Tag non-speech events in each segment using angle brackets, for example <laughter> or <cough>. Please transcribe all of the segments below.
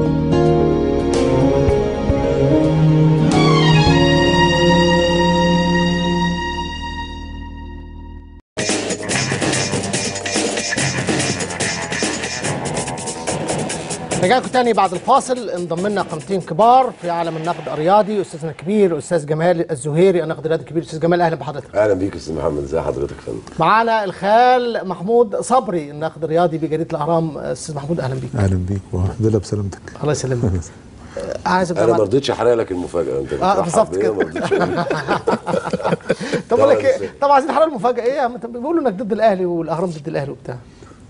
Thank you. رجعنا تاني بعد الفاصل انضم لنا قامتين كبار في عالم النقد الرياضي استاذنا الكبير استاذ جمال الزهيري النقد الرياضي الكبير استاذ جمال اهلا بحضرتك اهلا بيك استاذ محمد ازي حضرتك يا فندم معانا الخال محمود صبري النقد الرياضي بجريده الاهرام استاذ محمود اهلا بيك اهلا بيك والحمد لله بسلامتك الله يسلمك أه، عايز انا ما رضيتش احرق لك المفاجاه انت اه بالظبط كده <laughs> طب اقول لك ايه طب عايزين نحرق المفاجاه ايه بيقولوا انك ضد الاهلي والاهرام ضد الاهلي وبتاع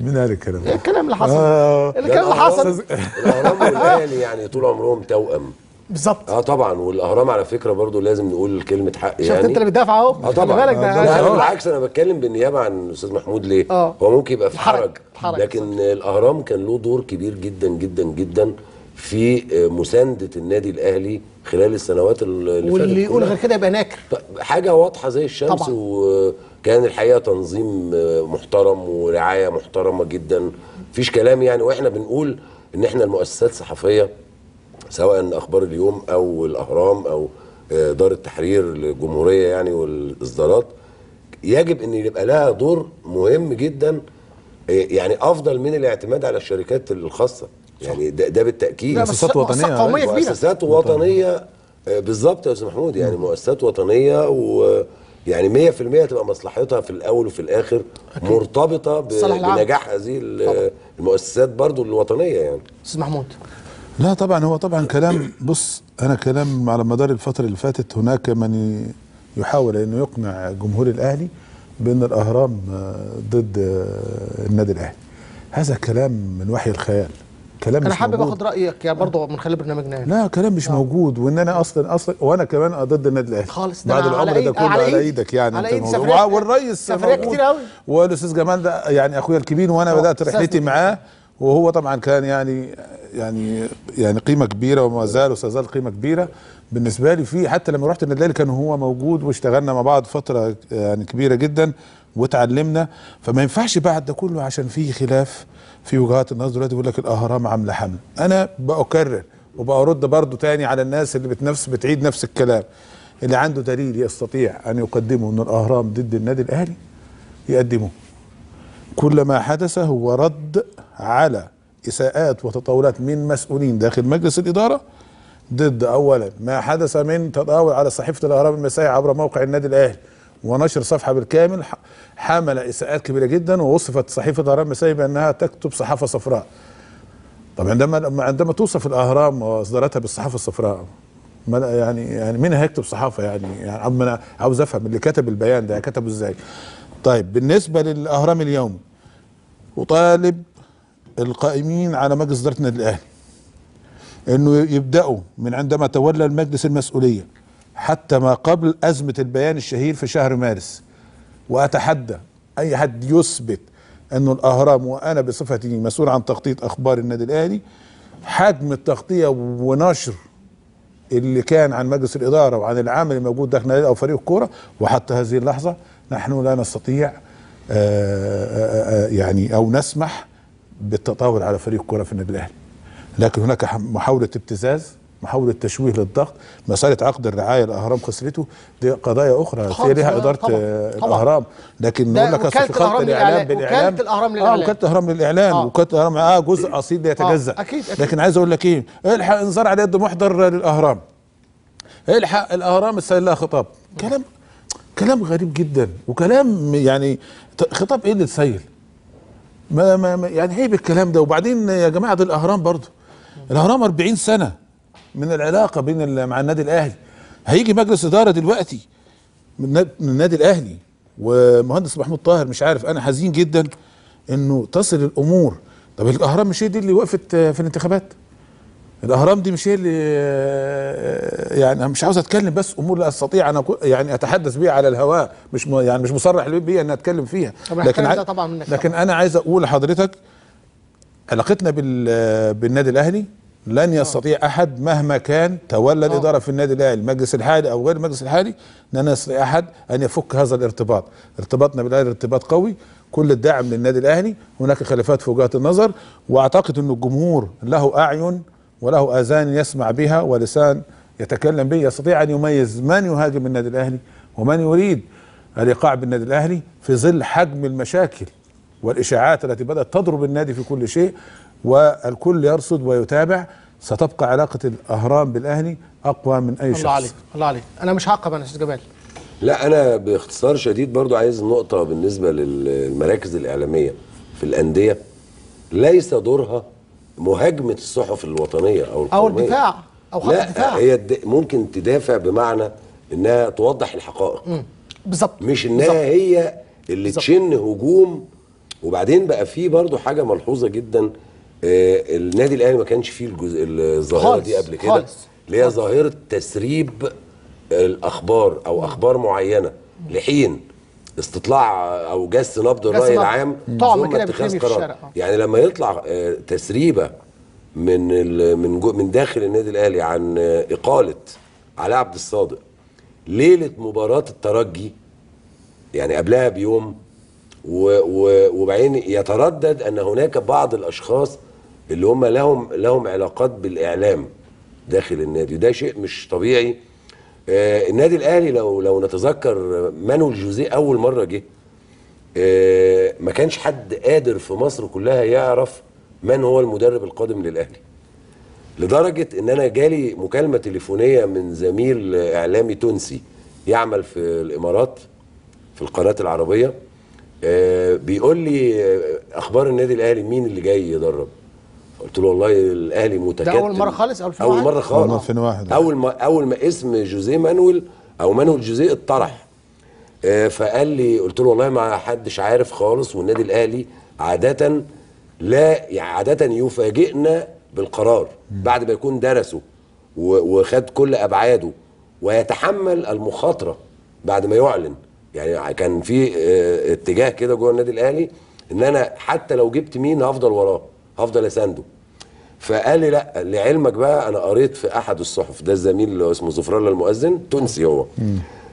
مين قال الكلام ده؟ الكلام اللي حصل آه الكلام اللي يعني حصل الاهرام <laughs> والاهلي يعني طول عمرهم توأم بالظبط اه طبعا والاهرام على فكره برضو لازم نقول كلمه حق يعني شفت انت يعني. اللي بتدافع اهو اه طبعا بالك ده لا بالعكس انا بتكلم بالنيابه عن الاستاذ محمود ليه آه. هو ممكن يبقى في حرج لكن الاهرام كان له دور كبير جدا جدا جدا في آه، مسانده النادي الاهلي خلال السنوات اللي فاتت واللي يقول غير كده يبقى ناكر طيب، حاجه واضحه زي الشمس طبعا. و كان الحقيقه تنظيم آه، محترم ورعايه محترمه جدا مفيش كلام يعني واحنا بنقول ان احنا المؤسسات الصحفيه سواء اخبار اليوم او الاهرام او آه، دار التحرير الجمهوريه يعني والاصدارات يجب ان يبقى لها دور مهم جدا آه، يعني افضل من الاعتماد على الشركات الخاصه يعني ده, ده بالتاكيد مؤسسات وطنيه مؤسسات وطنيه بالظبط يا استاذ محمود يعني مؤسسات وطنيه و يعني 100% هتبقى مصلحتها في الاول وفي الاخر أكيد. مرتبطه بنجاح هذه المؤسسات برضو الوطنيه يعني استاذ محمود لا طبعا هو طبعا كلام بص انا كلام على مدار الفتره اللي فاتت هناك من يحاول انه يقنع جمهور الاهلي بان الاهرام ضد النادي الاهلي هذا كلام من وحي الخيال كلام مش انا حابب اخد رايك يا برضه من خلال برنامجنا لا كلام مش آه. موجود وان انا اصلا اصلا وانا كمان ضد النادي الاهلي خالص بعد العمر ده كله على, ايدك يعني على إيد سفرية والرئيس سفريه كتير قوي والاستاذ جمال ده يعني اخويا الكبير وانا بدات رحلتي معاه وهو طبعا كان يعني يعني يعني قيمه كبيره وما زال وسيظل قيمه كبيره بالنسبه لي في حتى لما رحت النادي كان هو موجود واشتغلنا مع بعض فتره يعني كبيره جدا وتعلمنا فما ينفعش بعد ده كله عشان في خلاف في وجهات النظر دلوقتي بيقول لك الاهرام عامله حمل انا باكرر وبارد برضه تاني على الناس اللي بتنفس بتعيد نفس الكلام اللي عنده دليل يستطيع ان يقدمه ان الاهرام ضد النادي الاهلي يقدمه كل ما حدث هو رد على اساءات وتطاولات من مسؤولين داخل مجلس الاداره ضد اولا ما حدث من تطاول على صحيفه الاهرام المسائي عبر موقع النادي الاهلي ونشر صفحه بالكامل حمل اساءات كبيره جدا ووصفت صحيفه اهرام مسائي بانها تكتب صحافه صفراء طب عندما عندما توصف الاهرام واصداراتها بالصحافه الصفراء يعني يعني مين هيكتب صحافه يعني يعني انا عاوز افهم اللي كتب البيان ده كتبه ازاي طيب بالنسبه للاهرام اليوم وطالب القائمين على مجلس اداره النادي الاهلي انه يبداوا من عندما تولى المجلس المسؤوليه حتى ما قبل أزمة البيان الشهير في شهر مارس وأتحدى أي حد يثبت أنه الأهرام وأنا بصفتي مسؤول عن تغطية أخبار النادي الأهلي حجم التغطية ونشر اللي كان عن مجلس الإدارة وعن العمل الموجود داخل النادي أو فريق الكورة وحتى هذه اللحظة نحن لا نستطيع آآ آه، آآ آه، آه، يعني أو نسمح بالتطاول على فريق الكورة في النادي الأهلي لكن هناك محاولة ابتزاز محاوله تشويه للضغط مساله عقد الرعايه الاهرام خسرته دي قضايا اخرى هي ليها اداره طبعا. الاهرام لكن نقول لك في خلط الاعلام بالاعلام وكاله الاهرام للإعلام اه وكاله الاهرام للإعلام آه. وكاله الاهرام اه جزء اصيل يتجزا آه. أكيد, اكيد لكن عايز اقول لك ايه الحق انذار على يد محضر للاهرام الحق الاهرام السيل لها خطاب كلام كلام غريب جدا وكلام يعني خطاب ايه اللي ما, ما, ما يعني عيب إيه الكلام ده وبعدين يا جماعه دي الاهرام برضه الاهرام 40 سنه من العلاقه بين مع النادي الاهلي هيجي مجلس اداره دلوقتي من النادي الاهلي ومهندس محمود طاهر مش عارف انا حزين جدا انه تصل الامور طب الاهرام مش هي دي اللي وقفت آه، في الانتخابات الاهرام دي مش هي اللي آه، يعني مش عاوز اتكلم بس امور لا استطيع انا يعني اتحدث بيها على الهواء مش يعني مش مصرح بيا ان اتكلم فيها لكن عاي... طبعا لكن انا عايز اقول لحضرتك علاقتنا بال... آه، بالنادي الاهلي لن آه. يستطيع احد مهما كان تولى آه. الاداره في النادي الاهلي المجلس الحالي او غير المجلس الحالي لن يستطيع احد ان يفك هذا الارتباط ارتباطنا بالاهلي ارتباط قوي كل الدعم للنادي الاهلي هناك خلافات في وجهات النظر واعتقد ان الجمهور له اعين وله اذان يسمع بها ولسان يتكلم به يستطيع ان يميز من يهاجم النادي الاهلي ومن يريد الايقاع بالنادي الاهلي في ظل حجم المشاكل والاشاعات التي بدات تضرب النادي في كل شيء والكل يرصد ويتابع ستبقى علاقة الأهرام بالأهلي أقوى من أي الله شخص الله عليك الله عليك أنا مش هعقب أنا أستاذ جمال لا أنا باختصار شديد برضو عايز نقطة بالنسبة للمراكز الإعلامية في الأندية ليس دورها مهاجمة الصحف الوطنية أو أو الدفاع أو خط الدفاع لا هي ممكن تدافع بمعنى إنها توضح الحقائق بالظبط مش إنها بزبط. هي اللي بزبط. تشن هجوم وبعدين بقى في برضو حاجة ملحوظة جدا آه النادي الاهلي ما كانش فيه الجزء الظاهره دي قبل كده اللي هي ظاهره تسريب الاخبار او اخبار معينه لحين استطلاع او جس نبض الراي العام ثم اتخاذ قرار يعني لما يطلع آه، تسريبه من من من داخل النادي الاهلي عن آه، اقاله علاء عبد الصادق ليله مباراه الترجي يعني قبلها بيوم وبعدين يتردد ان هناك بعض الاشخاص اللي هم لهم لهم علاقات بالاعلام داخل النادي وده شيء مش طبيعي آه النادي الاهلي لو لو نتذكر مانويل جوزيه اول مره جه آه ما كانش حد قادر في مصر كلها يعرف من هو المدرب القادم للاهلي لدرجه ان انا جالي مكالمه تليفونيه من زميل اعلامي تونسي يعمل في الامارات في القناه العربيه آه بيقول لي آه، اخبار النادي الاهلي مين اللي جاي يدرب قلت له والله الاهلي متكتل ده اول مره خالص 2001 اول مره خالص 2001 اول ما اول ما اسم جوزيه مانويل او مانويل جوزيه اتطرح آه فقال لي قلت له والله ما حدش عارف خالص والنادي الاهلي عاده لا يعني عاده يفاجئنا بالقرار بعد ما يكون درسه وخد كل ابعاده ويتحمل المخاطره بعد ما يعلن يعني كان في آه، اتجاه كده جوه النادي الاهلي ان انا حتى لو جبت مين هفضل وراه هفضل اسانده فقال لي لا لعلمك بقى انا قريت في احد الصحف ده الزميل اللي اسمه زفران المؤذن تونسي هو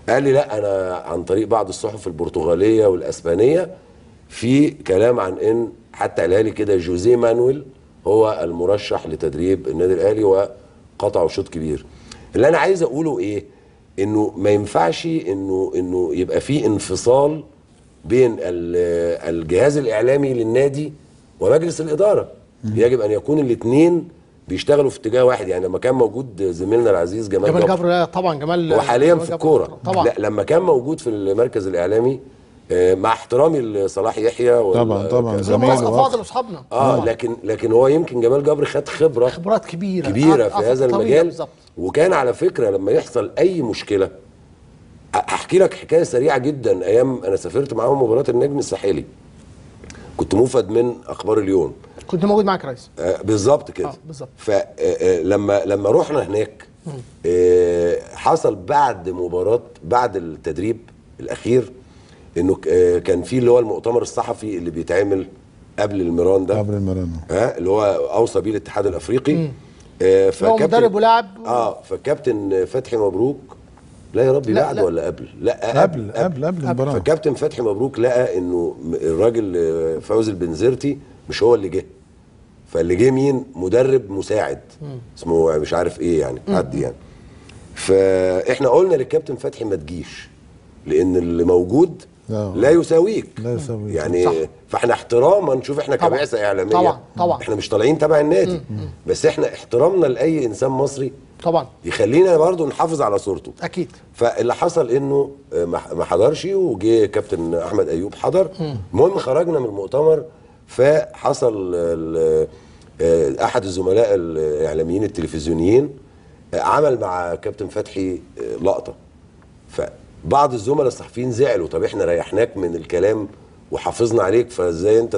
قال لي لا انا عن طريق بعض الصحف البرتغاليه والاسبانيه في كلام عن ان حتى قالها لي كده جوزيه مانويل هو المرشح لتدريب النادي الاهلي وقطعوا شوط كبير اللي انا عايز اقوله ايه انه ما ينفعش انه انه يبقى في انفصال بين الجهاز الاعلامي للنادي ومجلس الاداره يجب ان يكون الاثنين بيشتغلوا في اتجاه واحد يعني لما كان موجود زميلنا العزيز جمال جمال جبر لا طبعا جمال وحاليا جمال في الكوره طبعا لا لما كان موجود في المركز الاعلامي آه، مع احترامي لصلاح يحيى طبعا طبعا زميل افاضل اصحابنا اه طبعا. آه. لكن لكن هو يمكن جمال جبر خد خبره خبرات كبيره كبيره آه، في هذا المجال بالزبط. وكان على فكره لما يحصل اي مشكله هحكي لك حكايه سريعه جدا ايام انا سافرت معاهم مباراه النجم الساحلي كنت موفد من اخبار اليوم كنت موجود معاك يا ريس آه بالظبط كده اه بالظبط فلما آه، آه، لما رحنا هناك آه حصل بعد مباراه بعد التدريب الاخير انه آه كان في اللي هو المؤتمر الصحفي اللي بيتعمل قبل الميران ده قبل الميران ها اللي هو اوصى بيه الاتحاد الافريقي آه فكابتن هو مدرب ولاعب اه فكابتن فتحي مبروك لا يا ربي لا بعد لا ولا قبل لا قبل قبل قبل, قبل المباراه فكابتن فتحي مبروك لقى انه الراجل آه، فوزي البنزرتي مش هو اللي جه فاللي جه مين مدرب مساعد اسمه مش عارف ايه يعني حد يعني فاحنا قلنا للكابتن فتحي ما تجيش لان اللي موجود لا يساويك لا يساويك يعني صح. فاحنا احتراما شوف احنا كبعثه اعلاميه طبعا طبعا احنا مش طالعين تبع النادي بس احنا احترامنا لاي انسان مصري طبعا يخلينا برضه نحافظ على صورته اكيد فاللي حصل انه آه، ما حضرش وجه كابتن احمد ايوب حضر المهم خرجنا من المؤتمر فحصل آه، احد الزملاء الاعلاميين التلفزيونيين آه، عمل مع كابتن فتحي لقطه فبعض الزملاء الصحفيين زعلوا طب احنا ريحناك من الكلام وحافظنا عليك فازاي انت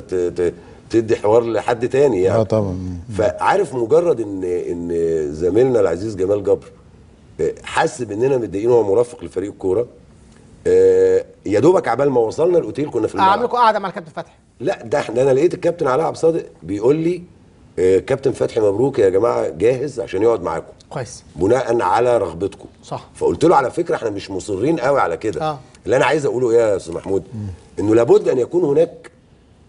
تدي حوار لحد تاني يعني اه طبعا فعارف مجرد ان ان زميلنا العزيز جمال جبر آه، حس باننا متضايقين وهو مرافق لفريق الكوره آه، يا دوبك عبال ما وصلنا الاوتيل كنا في الملعب اعمل لكم قعده مع الكابتن فتحي لا ده احنا انا لقيت الكابتن علاء عبد الصادق بيقول لي آه، كابتن فتحي مبروك يا جماعه جاهز عشان يقعد معاكم كويس بناء على رغبتكم صح فقلت له على فكره احنا مش مصرين قوي على كده آه. اللي انا عايز اقوله ايه يا استاذ محمود انه لابد ان يكون هناك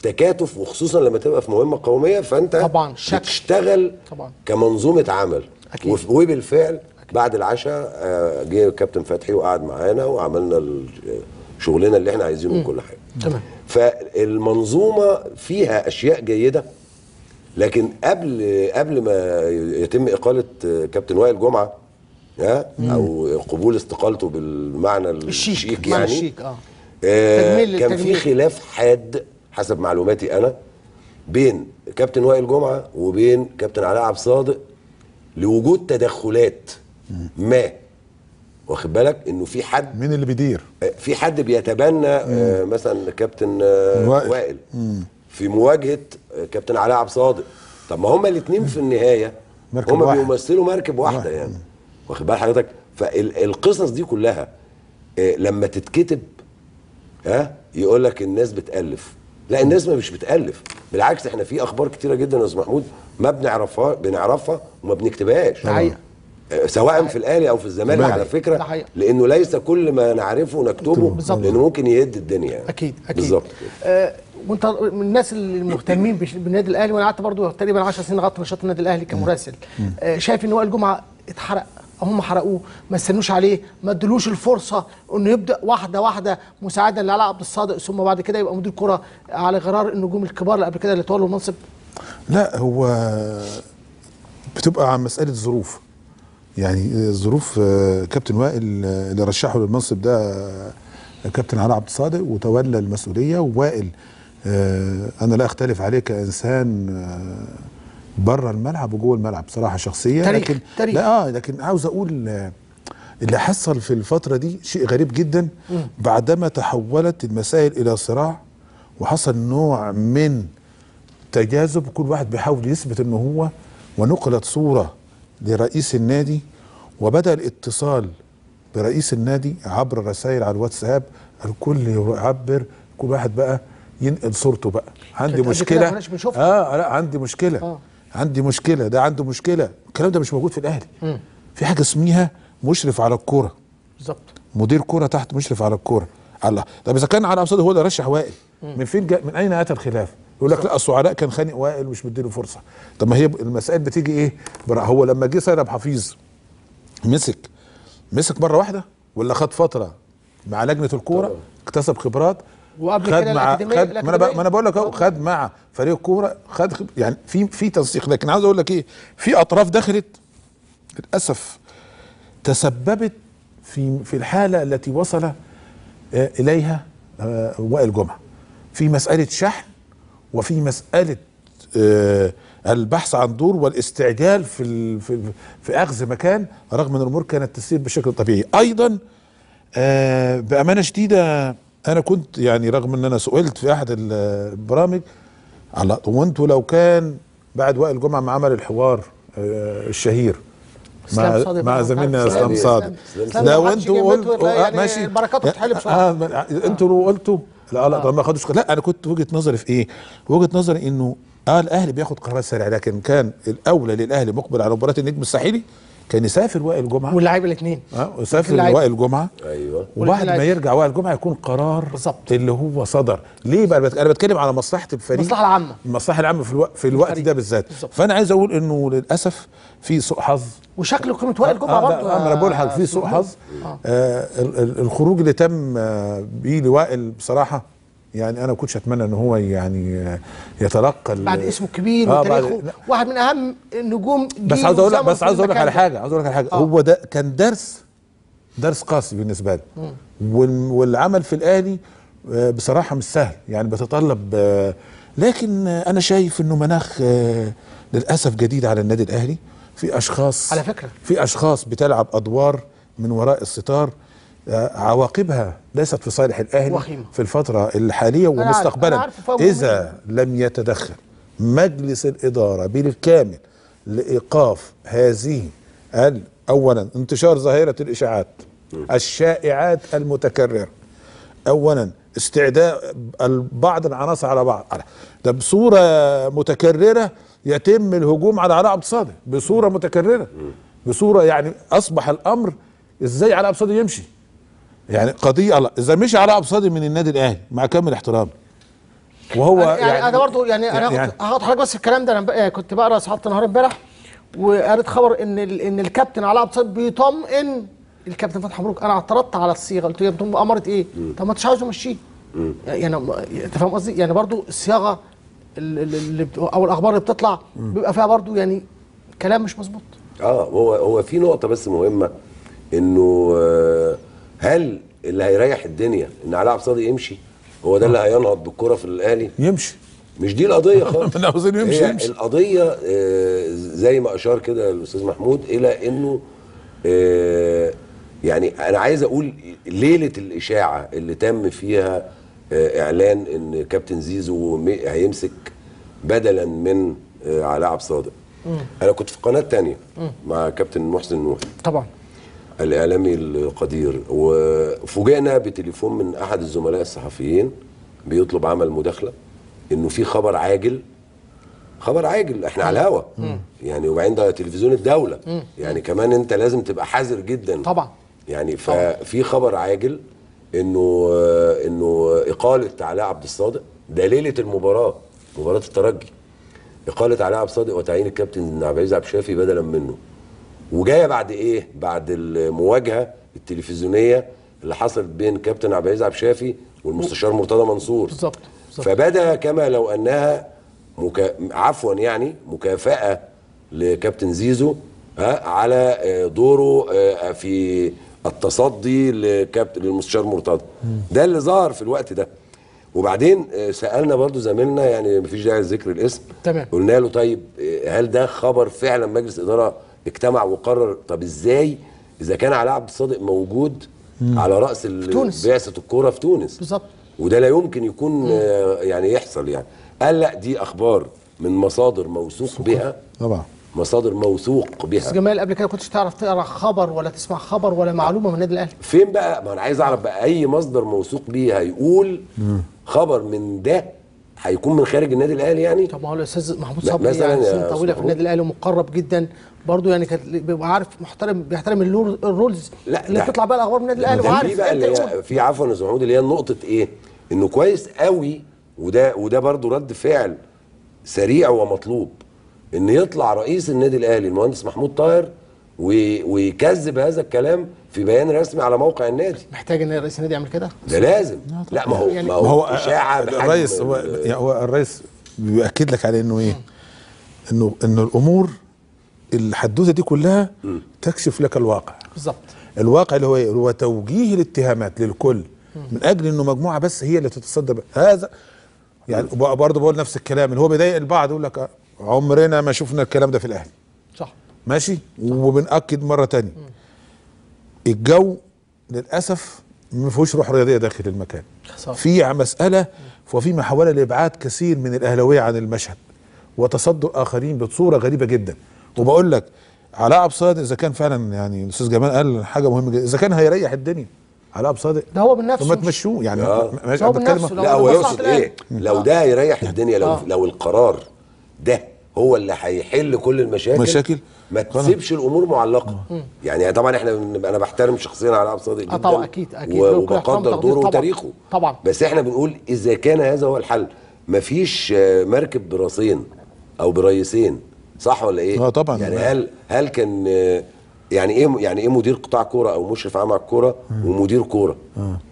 تكاتف وخصوصا لما تبقى في مهمه قوميه فانت طبعا شك بتشتغل طبعا كمنظومه عمل أكيد. وبالفعل أكيد. بعد العشاء آه، جه الكابتن فتحي وقعد معانا وعملنا شغلنا اللي احنا عايزينه وكل حاجه تمام فالمنظومه فيها اشياء جيده لكن قبل قبل ما يتم اقاله آه، كابتن وائل جمعه ها او قبول استقالته بالمعنى الشيك, الشيك يعني الشيك اه, آه كان في خلاف حاد حسب معلوماتي انا بين كابتن وائل جمعه وبين كابتن علاء عبد الصادق لوجود تدخلات ما واخد بالك انه في حد مين اللي بيدير آه، في حد بيتبنى آه، مم. مثلا كابتن آه، وائل, وائل. في مواجهه كابتن علاء عبد الصادق طب ما هما الاثنين في النهايه هما بيمثلوا مركب واحده يعني واخد بال حضرتك فالقصص دي كلها لما تتكتب ها يقول لك الناس بتالف لا الناس مش بتالف بالعكس احنا في اخبار كتيره جدا يا استاذ محمود ما بنعرفها بنعرفها وما بنكتبهاش حقيقة. آه، سواء في الاهلي او في الزمالك على فكره حقيقة. لانه ليس كل ما نعرفه نكتبه بالزبط. لانه ممكن يهد الدنيا يعني. اكيد اكيد بالظبط أه وانت من الناس المهتمين بالنادي الاهلي وانا قعدت برضه تقريبا 10 سنين غطى نشاط النادي الاهلي كمراسل أه شايف ان هو الجمعه اتحرق هم حرقوه ما استنوش عليه ما ادلوش الفرصه انه يبدا واحده واحده مساعدا لعلاء عبد الصادق ثم بعد كده يبقى مدير كره على غرار النجوم الكبار اللي قبل كده اللي تولوا المنصب لا هو بتبقى عن مساله ظروف يعني ظروف آه، كابتن وائل آه، اللي رشحه للمنصب ده آه، كابتن علاء عبد الصادق وتولى المسؤوليه ووائل انا لا اختلف عليه كانسان بره الملعب وجوه الملعب بصراحه شخصيه تاريخ لكن تاريخ لا اه لكن عاوز اقول اللي حصل في الفتره دي شيء غريب جدا بعدما تحولت المسائل الى صراع وحصل نوع من تجاذب كل واحد بيحاول يثبت ان هو ونقلت صوره لرئيس النادي وبدا الاتصال برئيس النادي عبر رسائل على الواتساب الكل يعبر كل واحد بقى ينقل صورته بقى عندي مشكله اه لا عندي مشكله آه. عندي مشكله ده عنده مشكله الكلام ده مش موجود في الاهلي في حاجه اسميها مشرف على الكوره بالظبط مدير كوره تحت مشرف على الكوره الله طب اذا كان على قصده هو ده رشح وائل مم. من فين جاء من اين اتى الخلاف يقول لك لا السعراء كان خانق وائل ومش مديله فرصه طب ما هي المسائل بتيجي ايه هو لما جه سيد حفيظ مسك مسك مره واحده ولا خد فتره مع لجنه الكوره اكتسب خبرات وقبل خد كده مع خد ما انا ما انا بقول لك اهو خد مع فريق كوره خد يعني في في تنسيق لكن عاوز اقول لك ايه في اطراف دخلت للاسف تسببت في في الحاله التي وصل آه، اليها آه، وائل جمعه في مساله شحن وفي مساله آه، البحث عن دور والاستعجال في في, في اخذ مكان رغم ان الامور كانت تسير بشكل طبيعي ايضا بامانه شديده انا كنت يعني رغم ان انا سئلت في احد البرامج على وانتوا لو كان بعد وائل جمعه ما عمل الحوار آه، الشهير مع مع زميلنا اسلام صادق لو انتوا قلتوا آه، يعني ماشي بسرعه آه، انتوا لو قلتوا لا لا ما خدوش لا انا كنت وجهه نظري في ايه؟ وجهه نظري انه اه الاهلي بياخد قرارات سريعه لكن كان الاولى للاهلي مقبل على مباراه النجم الساحلي كان يسافر وائل جمعه واللعيبه الاثنين اه يسافر وائل جمعه ايوه وبعد ما يرجع وائل جمعه يكون قرار بالظبط اللي هو صدر ليه بقى انا بتكلم على مصلحه الفريق المصلحه العامه المصلحه العامه في, الو... في الوقت ده بالذات فانا عايز اقول انه للاسف في سوء حظ وشكل قيمه وائل آه، جمعه آه، برضه آه انا بقول لحضرتك في سوء آه. حظ آه الخروج اللي تم بيه لوائل بصراحه يعني انا كنتش اتمنى ان هو يعني يتلقى بعد اسمه كبير آه وتاريخه واحد من اهم النجوم بس عاوز اقول بس عاوز اقول لك على حاجه عاوز اقول لك على حاجه آه. هو ده كان درس درس قاسي بالنسبه لي والعمل في الاهلي آه، بصراحه مش سهل يعني بتطلب آه، لكن انا شايف انه مناخ آه، للاسف جديد على النادي الاهلي في اشخاص على فكره في اشخاص بتلعب ادوار من وراء الستار عواقبها ليست في صالح الاهلي وخيمة. في الفتره الحاليه ومستقبلا اذا لم يتدخل مجلس الاداره بالكامل لايقاف هذه اولا انتشار ظاهره الاشاعات الشائعات المتكرره اولا استعداء بعض العناصر على بعض ده بصوره متكرره يتم الهجوم على علاء عبد الصادق بصوره متكرره بصوره يعني اصبح الامر ازاي علاء عبد الصادق يمشي يعني قضيه الله اذا مشي علاء ابصادي من النادي الاهلي مع كامل احترامي وهو يعني, يعني انا برضه يعني, يعني انا يعني هاخد حضرتك بس الكلام ده انا يعني كنت بقرا صحافه النهار امبارح وقريت خبر ان ان الكابتن علاء ابصادي بيطمئن الكابتن فتحي مبروك انا اعترضت على الصيغه قلت له يا امرت ايه؟ طب ما انتش عاوز تمشيه يعني انت فاهم قصدي؟ يعني برضه الصياغه اللي او الاخبار اللي بتطلع بيبقى فيها برضه يعني كلام مش مظبوط اه هو هو في نقطه بس مهمه انه آه هل اللي هيريح الدنيا ان علاء عبد الصادق يمشي هو ده اللي هينهض بالكره في الاهلي يمشي مش دي القضيه خالص <laughs> احنا عاوزين يمشي يمشي القضيه آه، زي ما اشار كده الاستاذ محمود الى انه آه، يعني انا عايز اقول ليله الاشاعه اللي تم فيها آه، اعلان ان كابتن زيزو هيمسك بدلا من علاء عبد الصادق انا كنت في قناه تانية مع كابتن محسن نوح طبعا الاعلامي القدير وفوجئنا بتليفون من احد الزملاء الصحفيين بيطلب عمل مداخله انه في خبر عاجل خبر عاجل احنا على الهوا يعني وبعدين ده تلفزيون الدوله مم. يعني كمان انت لازم تبقى حذر جدا طبعا يعني ففي خبر عاجل انه انه اقاله علاء عبد الصادق ده ليله المباراه مباراه الترجي اقاله علاء عبد الصادق وتعيين الكابتن عبد العزيز عبد الشافي بدلا منه وجايه بعد ايه؟ بعد المواجهه التلفزيونيه اللي حصلت بين كابتن عبد العزيز عبد الشافي والمستشار مرتضى منصور بالظبط فبدا كما لو انها مكا... عفوا يعني مكافاه لكابتن زيزو ها على آه، دوره آه، في التصدي لكابتن للمستشار مرتضى ده اللي ظهر في الوقت ده وبعدين آه، سالنا برضو زميلنا يعني مفيش داعي لذكر الاسم تمام قلنا له طيب هل ده خبر فعلا مجلس اداره اجتمع وقرر طب ازاي اذا كان علاء عبد الصادق موجود مم. على راس بعثه الكوره في تونس بالظبط وده لا يمكن يكون مم. آه، يعني يحصل يعني قال لا دي اخبار من مصادر موثوق بها طبعا مصادر موثوق بها بس جمال قبل كده كنتش تعرف تقرا خبر ولا تسمع خبر ولا معلومه من النادي الاهلي فين بقى ما انا عايز اعرف بقى اي مصدر موثوق بيه هيقول مم. خبر من ده هيكون من خارج النادي الاهلي يعني طب ما هو الاستاذ محمود صبري يعني سنه طويله في النادي الاهلي ومقرب جدا برضه يعني كان بيبقى عارف محترم بيحترم الرولز لا اللي بتطلع بقى الاخبار من النادي الاهلي وعارف في بقى اللي في عفوا يا استاذ محمود اللي هي نقطه ايه؟ انه كويس قوي وده وده برضه رد فعل سريع ومطلوب ان يطلع رئيس النادي الاهلي المهندس محمود طاهر ويكذب هذا الكلام في بيان رسمي على موقع النادي محتاج ان رئيس النادي يعمل كده ده لازم لا ما هو يعني ما هو اشاعه الرئيس هو يعني هو الرئيس بيؤكد لك على انه ايه انه انه الامور الحدوته دي كلها م. تكشف لك الواقع بالظبط الواقع اللي هو ايه هو توجيه الاتهامات للكل من اجل انه مجموعه بس هي اللي تتصدر هذا يعني برضه بقول نفس الكلام اللي هو بيضايق البعض يقول لك عمرنا ما شفنا الكلام ده في الاهلي ماشي وبنأكد مرة تانية الجو للأسف ما فيهوش روح رياضية داخل المكان في مسألة وفي محاولة لإبعاد كثير من الأهلاوية عن المشهد وتصدر آخرين بصورة غريبة جدا وبقول لك علاء ابو صادق اذا كان فعلا يعني الاستاذ جمال قال حاجه مهمه جدا اذا كان هيريح الدنيا علاء ابو صادق ده هو بنفسه يعني ما تمشوه يعني مش هو بنفسه لا هو يقصد ايه لو ده هيريح الدنيا لو آه. لو القرار ده هو اللي هيحل كل المشاكل مشاكل ما تسيبش الامور معلقه يعني طبعا احنا انا بحترم شخصيا على ابو صادق آه، جدا طبعا اكيد اكيد وبقدر دوره وتاريخه طبعا بس احنا بنقول اذا كان هذا هو الحل ما فيش آه، مركب براسين او بريسين صح ولا ايه؟ اه طبعا يعني هل هل كان آه، يعني ايه يعني ايه مدير قطاع كوره او مشرف عام على الكوره ومدير كوره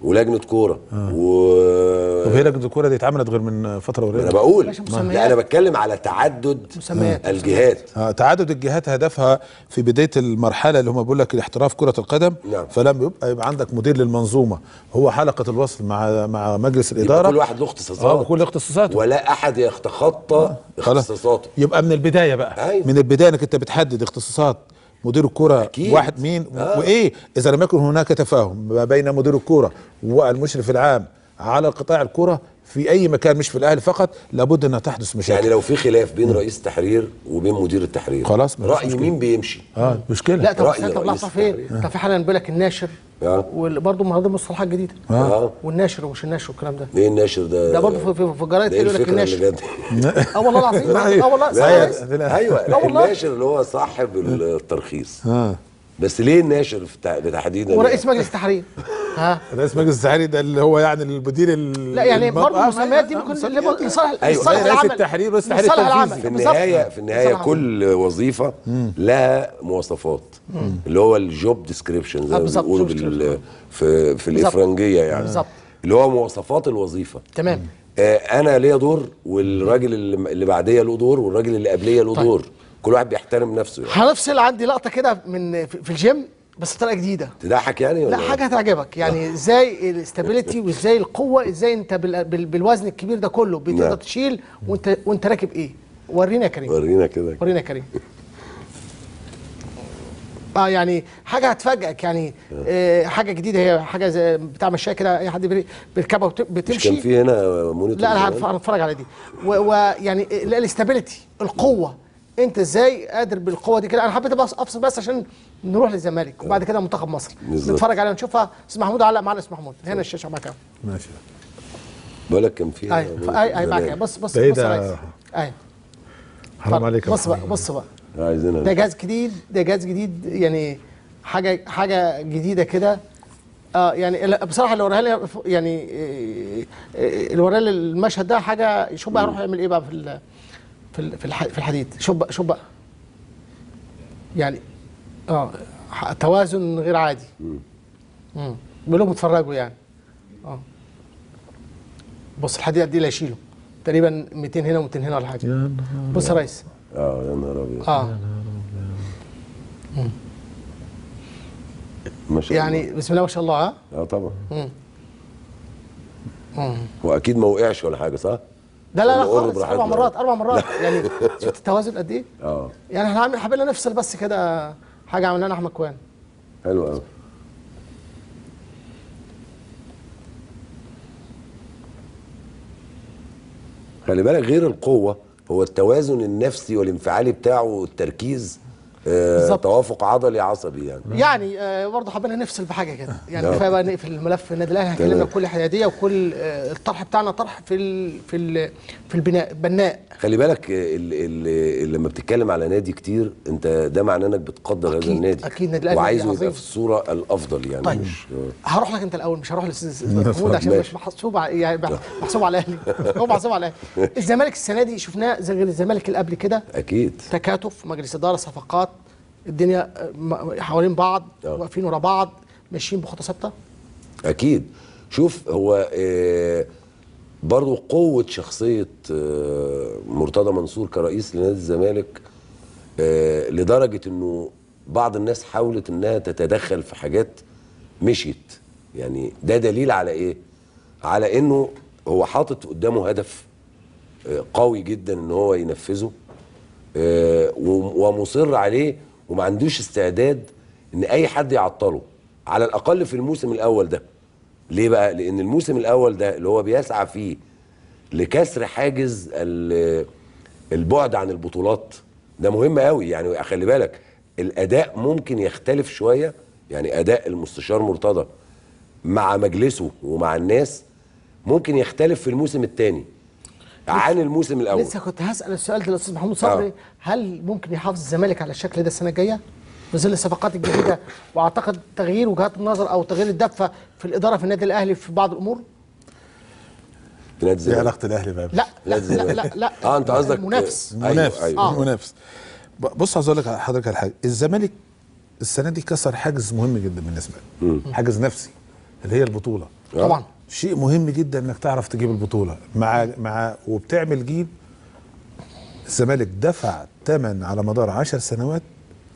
ولجنه كوره و طب هي لجنه الكوره دي اتعملت غير من فتره قريبه انا بقول لا انا بتكلم على تعدد مسميات الجهات آه تعدد الجهات هدفها في بدايه المرحله اللي هم بيقول لك احتراف كره القدم نعم. فلما يبقى يبقى عندك مدير للمنظومه هو حلقه الوصل مع مع مجلس الاداره كل واحد له اختصاصات اه كل اختصاصاته ولا احد يتخطى آه. اختصاصاته يبقى من البدايه بقى أيوة. من البدايه انك انت بتحدد اختصاصات مدير الكرة واحد مين آه. وايه اذا لم يكن هناك تفاهم ما بين مدير الكرة والمشرف العام على قطاع الكرة في اي مكان مش في الاهلي فقط لابد انها تحدث مشاكل يعني لو في خلاف بين رئيس التحرير وبين مدير التحرير خلاص راي مين بيمشي اه مشكله لا طب رأي طب فين طب في حالا بالك الناشر آه. وبرضه النهارده مصطلحات الجديده آه. آه. والناشر ومش الناشر والكلام ده ايه الناشر ده ده برضه في, في الجرايد إيه يقول لك الناشر <laughs> اه والله العظيم <laughs> اه والله ايوه آه، الناشر اللي هو صاحب الترخيص اه بس ليه الناشر بتحديدا ورئيس مجلس التحرير <laughs> ها رئيس مجلس التحرير ده اللي هو يعني المدير لا يعني برضه المسميات آه، دي آه، ممكن لصالح أيوة رئيس التحرير رئيس التحرير التنفيذي في النهايه في النهايه كل وظيفه لها مواصفات اللي هو الجوب ديسكريبشن زي آه، ما بيقولوا في في الافرنجيه يعني بالظبط اللي هو مواصفات الوظيفه تمام انا ليا دور والراجل اللي بعديه له دور والراجل اللي قبليه له طيب. دور كل واحد بيحترم نفسه يعني هنفصل عندي لقطه كده من في الجيم بس بطريقه جديده تضحك يعني ولا لا حاجه إيه؟ هتعجبك يعني <laughs> ازاي الاستابيليتي وازاي القوه ازاي انت بالوزن الكبير ده كله بتقدر نعم. تشيل وانت وانت راكب ايه ورينا يا كريم ورينا كده ورينا يا كريم اه يعني حاجه هتفاجئك يعني آه, آه، حاجه جديده هي حاجه زي بتاع مشايه كده اي حد بيركبها بتمشي مش كان في هنا مونيتور لا انا هتفرج على دي ويعني الاستابيليتي القوه انت ازاي قادر بالقوه دي كده انا حبيت بس افصل بس عشان نروح للزمالك آه. وبعد كده منتخب مصر بالزبط. نتفرج عليها نشوفها اسم محمود علق معانا اسم محمود هنا الشاشه معاك ماشي بقول لك كان في ايوه ايوه, أيوة، معاك بص بص بص ايوه حرام عليك بص بقى بص بقى ده جهاز جديد ده جهاز جديد يعني حاجه حاجه جديده كده اه يعني بصراحه اللي وراها لي يعني آه، آه، اللي وراها لي المشهد ده حاجه شوف بقى هروح يعمل ايه بقى في في في الحديد شوف بقى شوف بقى يعني اه توازن غير عادي امم بيقولوا لهم اتفرجوا يعني اه بص الحديد قد ايه اللي هيشيله تقريبا 200 هنا و200 هنا ولا حاجه بص يا ريس اه يا نهار ابيض اه يا نهار ابيض ما شاء يعني الله. بسم الله ما شاء الله ها؟ اه طبعا امم واكيد ما وقعش ولا حاجه صح؟ ده لا لا خالص اربع مرات اربع مرات يعني <laughs> شفت التوازن قد ايه؟ اه يعني احنا عاملين حابين نفصل بس كده حاجه عملناها احمد كوان حلو قوي خلي بالك غير القوه هو التوازن النفسي والانفعالي بتاعه والتركيز بالزبط. توافق عضلي عصبي يعني يعني آه برضه حبينا نفصل في حاجه كده <laughs> يعني نعم. كفايه بقى نقفل الملف النادي الاهلي هنتكلم بكل حياديه وكل آه الطرح بتاعنا طرح في الـ في الـ في البناء بناء خلي بالك لما بتتكلم على نادي كتير انت ده معناه انك بتقدر هذا النادي اكيد النادي الاهلي وعايزه يبقى في الصوره الافضل يعني طيب مش آه. هروح لك انت الاول مش هروح للاستاذ <laughs> نعم، محمود عشان مش محسوب يعني <laughs> محسوب على الاهلي هو محسوب على الاهلي الزمالك السنه دي شفناه زي الزمالك اللي قبل كده اكيد تكاتف مجلس اداره صفقات الدنيا حوالين بعض آه. واقفين ورا بعض ماشيين بخطى ثابته اكيد شوف هو آه، برضو قوة شخصية آه، مرتضى منصور كرئيس لنادي الزمالك لدرجة انه بعض الناس حاولت انها تتدخل في حاجات مشيت يعني ده دليل على ايه على انه هو حاطط قدامه هدف قوي جدا ان هو ينفذه ومصر عليه وما عندوش استعداد ان اي حد يعطله على الاقل في الموسم الاول ده ليه بقى لان الموسم الاول ده اللي هو بيسعى فيه لكسر حاجز البعد عن البطولات ده مهم قوي يعني خلي بالك الاداء ممكن يختلف شويه يعني اداء المستشار مرتضى مع مجلسه ومع الناس ممكن يختلف في الموسم الثاني عن الموسم الاول لسه كنت هسال السؤال ده للاستاذ محمود صبري آه. هل ممكن يحافظ الزمالك على الشكل ده السنه الجايه؟ في ظل الصفقات الجديده واعتقد تغيير وجهات النظر او تغيير الدفه في الاداره في النادي الاهلي في بعض الامور؟ ايه علاقه الاهلي بقى؟ لا لا لا لا, لا, لا اه انت قصدك منافس آه، منافس أيوة أيوة. منافس بص عايز اقول لك حضرتك على حاجه الزمالك السنه دي كسر حاجز مهم جدا بالنسبه لي حاجز نفسي اللي هي البطوله آه. طبعا شيء مهم جدا انك تعرف تجيب البطوله مع مع وبتعمل جيب الزمالك دفع الثمن على مدار عشر سنوات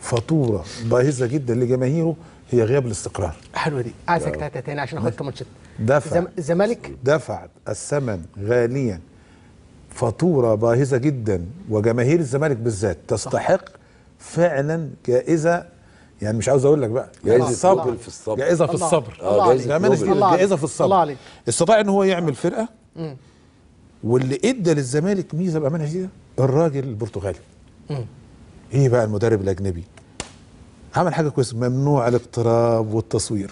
فاتوره باهظه جدا لجماهيره هي غياب الاستقرار حلوه دي عايزك آه، تهدى تاني عشان اخدت ماتشات دفع الزمالك دفعت الثمن غاليا فاتوره باهظه جدا وجماهير الزمالك بالذات تستحق فعلا جائزه يعني مش عاوز اقول لك بقى جائزه صبر في الصبر جائزه في الصبر آه، جائزه في الصبر استطاع ان هو يعمل فرقه واللي ادى للزمالك ميزه بامانه جديدة الراجل البرتغالي ايه بقى المدرب الاجنبي عمل حاجه كويسه ممنوع الاقتراب والتصوير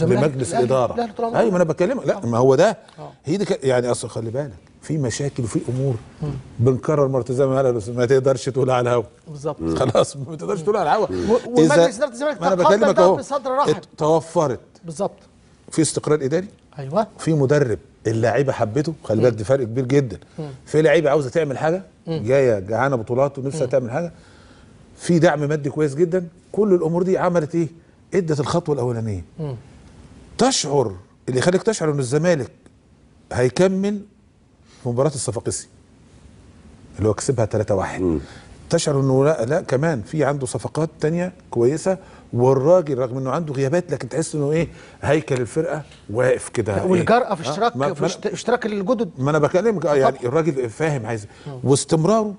لمجلس الاداره ايوه ما انا بكلمك لا ما هو ده آه. هي دي يعني اصل خلي بالك في مشاكل وفي امور بنكرر مرة زي ما ما تقدرش تقول على الهوا بالظبط خلاص ما تقدرش تقول على الهوا ومجلس اداره الزمالك انا بكلمك اهو توفرت بالظبط في استقرار اداري ايوه في مدرب اللعيبه حبته خلي بالك ده فرق كبير جدا في لعيبه عاوزه تعمل حاجه جايه جعانه بطولات ونفسها تعمل حاجه في دعم مادي كويس جدا كل الامور دي عملت ايه؟ ادت الخطوه الاولانيه تشعر اللي يخليك تشعر ان الزمالك هيكمل في مباراه الصفاقسي اللي هو كسبها 3-1 تشعر انه لا لا كمان في عنده صفقات تانية كويسه والراجل رغم انه عنده غيابات لكن تحس انه ايه هيكل الفرقه واقف كده إيه. والجرأه إيه؟ في اشتراك في اشتراك الجدد ما انا بكلمك اه يعني الراجل فاهم عايز واستمراره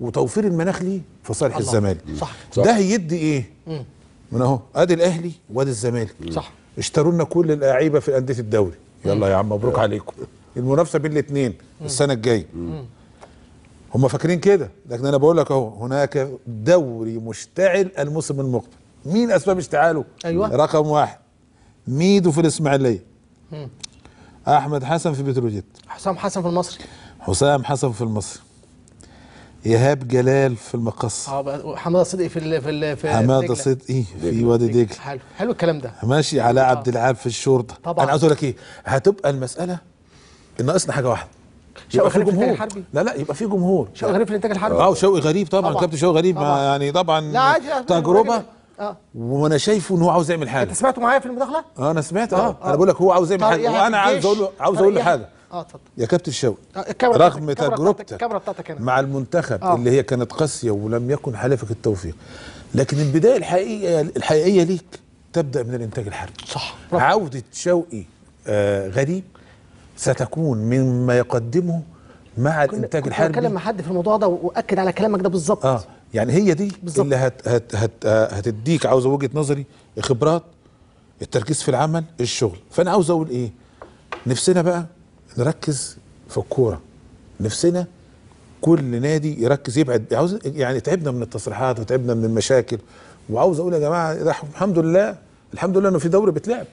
وتوفير المناخ ليه في صالح الزمالك صح. صح ده هيدي ايه؟ من اهو ادي الاهلي وادي الزمالك صح اشتروا لنا كل اللعيبه في انديه الدوري يلا يا عم مبروك آه. عليكم المنافسه بين الاثنين السنه الجايه هم فاكرين كده لكن انا بقول لك اهو هناك دوري مشتعل الموسم المقبل مين اسباب اشتعاله ايوه رقم واحد ميدو في الاسماعيليه احمد حسن في بتروجيت حسام حسن في المصري حسام حسن في المصري ايهاب جلال في المقص اه حماده صدقي في ال في في حماده صدقي في وادي دجله حلو حلو الكلام ده ماشي علاء عبد العال في الشرطه طبعا انا عاوز اقول لك ايه هتبقى المساله ناقصنا حاجه واحده شوقي غريب في الحربي لا لا يبقى في جمهور شوقي غريب في الانتاج الحربي اه شوقي غريب طبعا, طبعا. كابتن شوقي غريب طبعا. يعني طبعا لا عادي تجربه اه وانا شايفه ان هو عاوز يعمل حاجه انت سمعته معايا في المداخله؟ اه انا سمعت اه, آه. انا بقول لك هو عاوز يعمل حاجه وانا عاوز اقول له عاوز اقول له حاجه اه اتفضل يا كابتن شوقي آه، الكاميرا رغم تجربتك الكاميرا بتاعتك هنا مع المنتخب آه. اللي هي كانت قاسيه ولم يكن حلفك التوفيق لكن البدايه الحقيقيه الحقيقيه ليك تبدا من الانتاج الحربي صح رب. عوده شوقي آه غريب ستكون مما يقدمه مع الانتاج الحربي كنت بتكلم مع حد في الموضوع ده واكد على كلامك ده بالظبط آه. يعني هي دي بالزبط. اللي هت هت هت هتديك عاوز وجهه نظري خبرات التركيز في العمل الشغل فانا عاوز اقول ايه نفسنا بقى نركز في الكوره نفسنا كل نادي يركز يبعد عاوز يعني تعبنا من التصريحات وتعبنا من المشاكل وعاوز اقول يا جماعه الحمد لله الحمد لله انه في دوري بتلعب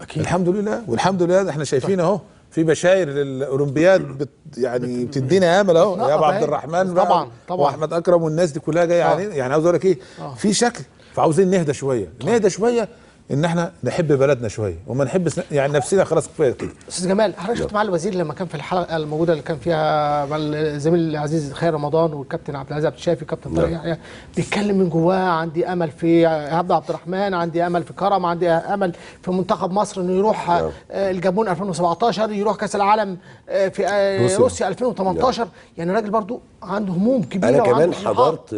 اكيد الحمد لله والحمد لله احنا شايفين اهو في بشاير للاولمبياد بت يعني بتدينا امل اهو يا ابو عبد الرحمن طبعا طبعا واحمد اكرم والناس دي كلها جايه آه. يعني يعني عاوز اقول لك ايه آه. في شكل فعاوزين نهدى شويه نهدى شويه ان احنا نحب بلدنا شويه وما نحبش يعني نفسنا خلاص كفايه كده استاذ جمال حضرتك شفت مع الوزير لما كان في الحلقه الموجوده اللي كان فيها مع الزميل العزيز خير رمضان والكابتن عبد العزيز عبد الشافي كابتن طارق يحيى بيتكلم من جواه عندي امل في عبد عبد الرحمن عندي امل في كرم عندي امل في منتخب مصر انه يروح آه، الجابون 2017 يروح كاس العالم آه، في آه، روسيا. روسيا 2018 لا. يعني الراجل برضو عنده هموم كبيره انا كمان حضرت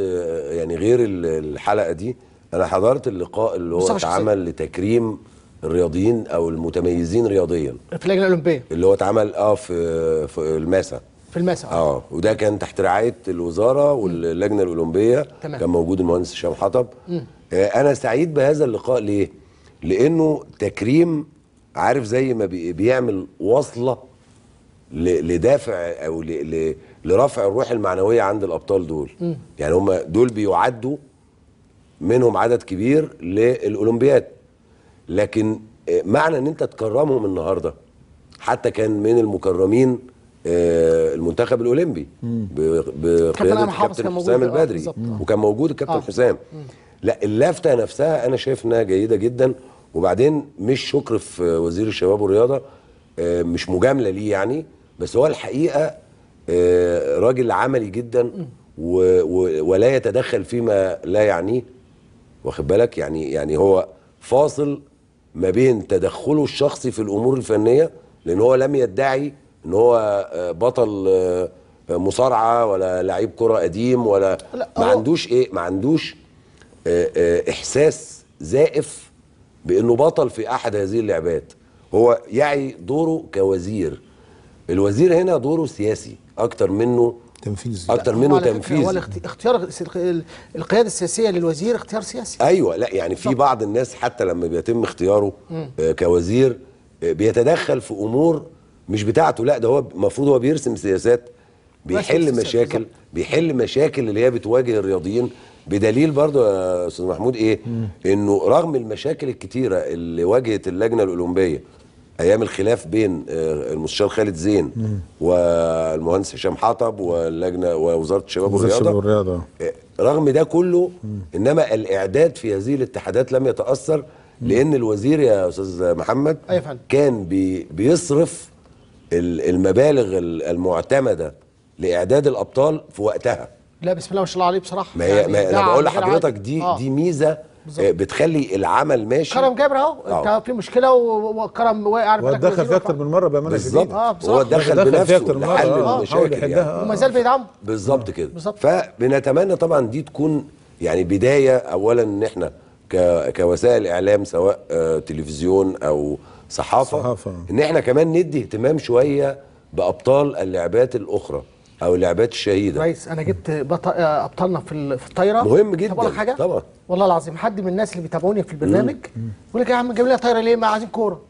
يعني غير الحلقه دي انا حضرت اللقاء اللي هو اتعمل لتكريم الرياضيين او المتميزين رياضيا في اللجنه الاولمبيه اللي هو اتعمل اه في في الماسا في الماسا اه, آه، وده كان تحت رعايه الوزاره واللجنه الاولمبيه تمام. كان موجود المهندس هشام حطب آه انا سعيد بهذا اللقاء ليه لانه تكريم عارف زي ما بيعمل وصله لدافع او لرفع الروح المعنويه عند الابطال دول م. يعني هم دول بيعدوا منهم عدد كبير للاولمبياد لكن آه، معنى ان انت تكرمهم النهارده حتى كان من المكرمين آه، المنتخب الاولمبي بقياده الكابتن حسام آه، البدري وكان موجود الكابتن حسام لا اللافته نفسها انا شايف انها جيده جدا وبعدين مش شكر في وزير الشباب والرياضه مش مجامله ليه يعني بس هو الحقيقه راجل عملي جدا ولا يتدخل فيما لا يعنيه واخد بالك يعني يعني هو فاصل ما بين تدخله الشخصي في الامور الفنيه لان هو لم يدعي ان هو آه، بطل آه، مصارعه ولا لعيب كره قديم ولا ما عندوش ايه ما عندوش آه، احساس زائف بانه بطل في احد هذه اللعبات هو يعي دوره كوزير الوزير هنا دوره سياسي اكتر منه تنفيذ اكتر منه تنفيذ هو اختيار القياده السياسيه للوزير اختيار سياسي ايوه لا يعني في بعض الناس حتى لما بيتم اختياره آه، كوزير آه، بيتدخل في امور مش بتاعته لا ده هو المفروض هو بيرسم سياسات بيحل مشاكل بيحل مشاكل اللي هي بتواجه الرياضيين بدليل برضه يا استاذ محمود ايه انه رغم المشاكل الكتيره اللي واجهت اللجنه الاولمبيه ايام الخلاف بين آه، المستشار خالد زين والمهندس هشام حطب واللجنه ووزاره الشباب والرياضه آه، رغم ده كله انما الاعداد في هذه الاتحادات لم يتاثر لان الوزير يا استاذ محمد أيوة كان بي بيصرف المبالغ المعتمده لاعداد الابطال في وقتها لا بسم الله ما شاء الله عليه بصراحه ما يعني ما انا بقول لحضرتك دي آه. دي ميزه بالزبط. آه، بتخلي العمل ماشي كرم جابر اهو آه. انت في مشكله وكرم واقع على ودخل فيها اكتر من مره بامانه بالظبط آه هو دخل بنفسه لحل آه المشاكل يعني آه. وما زال بيدعمه بالظبط كده فبنتمنى طبعا دي تكون يعني بدايه اولا ان احنا كوسائل اعلام سواء تلفزيون او صحافه, صحافة. ان احنا كمان ندي اهتمام شويه بابطال اللعبات الاخرى او اللعبات الشهيده كويس انا جبت بط... ابطالنا في في الطايره مهم جدا طب حاجه طبعا والله العظيم حد من الناس اللي بيتابعوني في البرنامج يقول لك يا عم جايب لنا طايره ليه ما عايزين كوره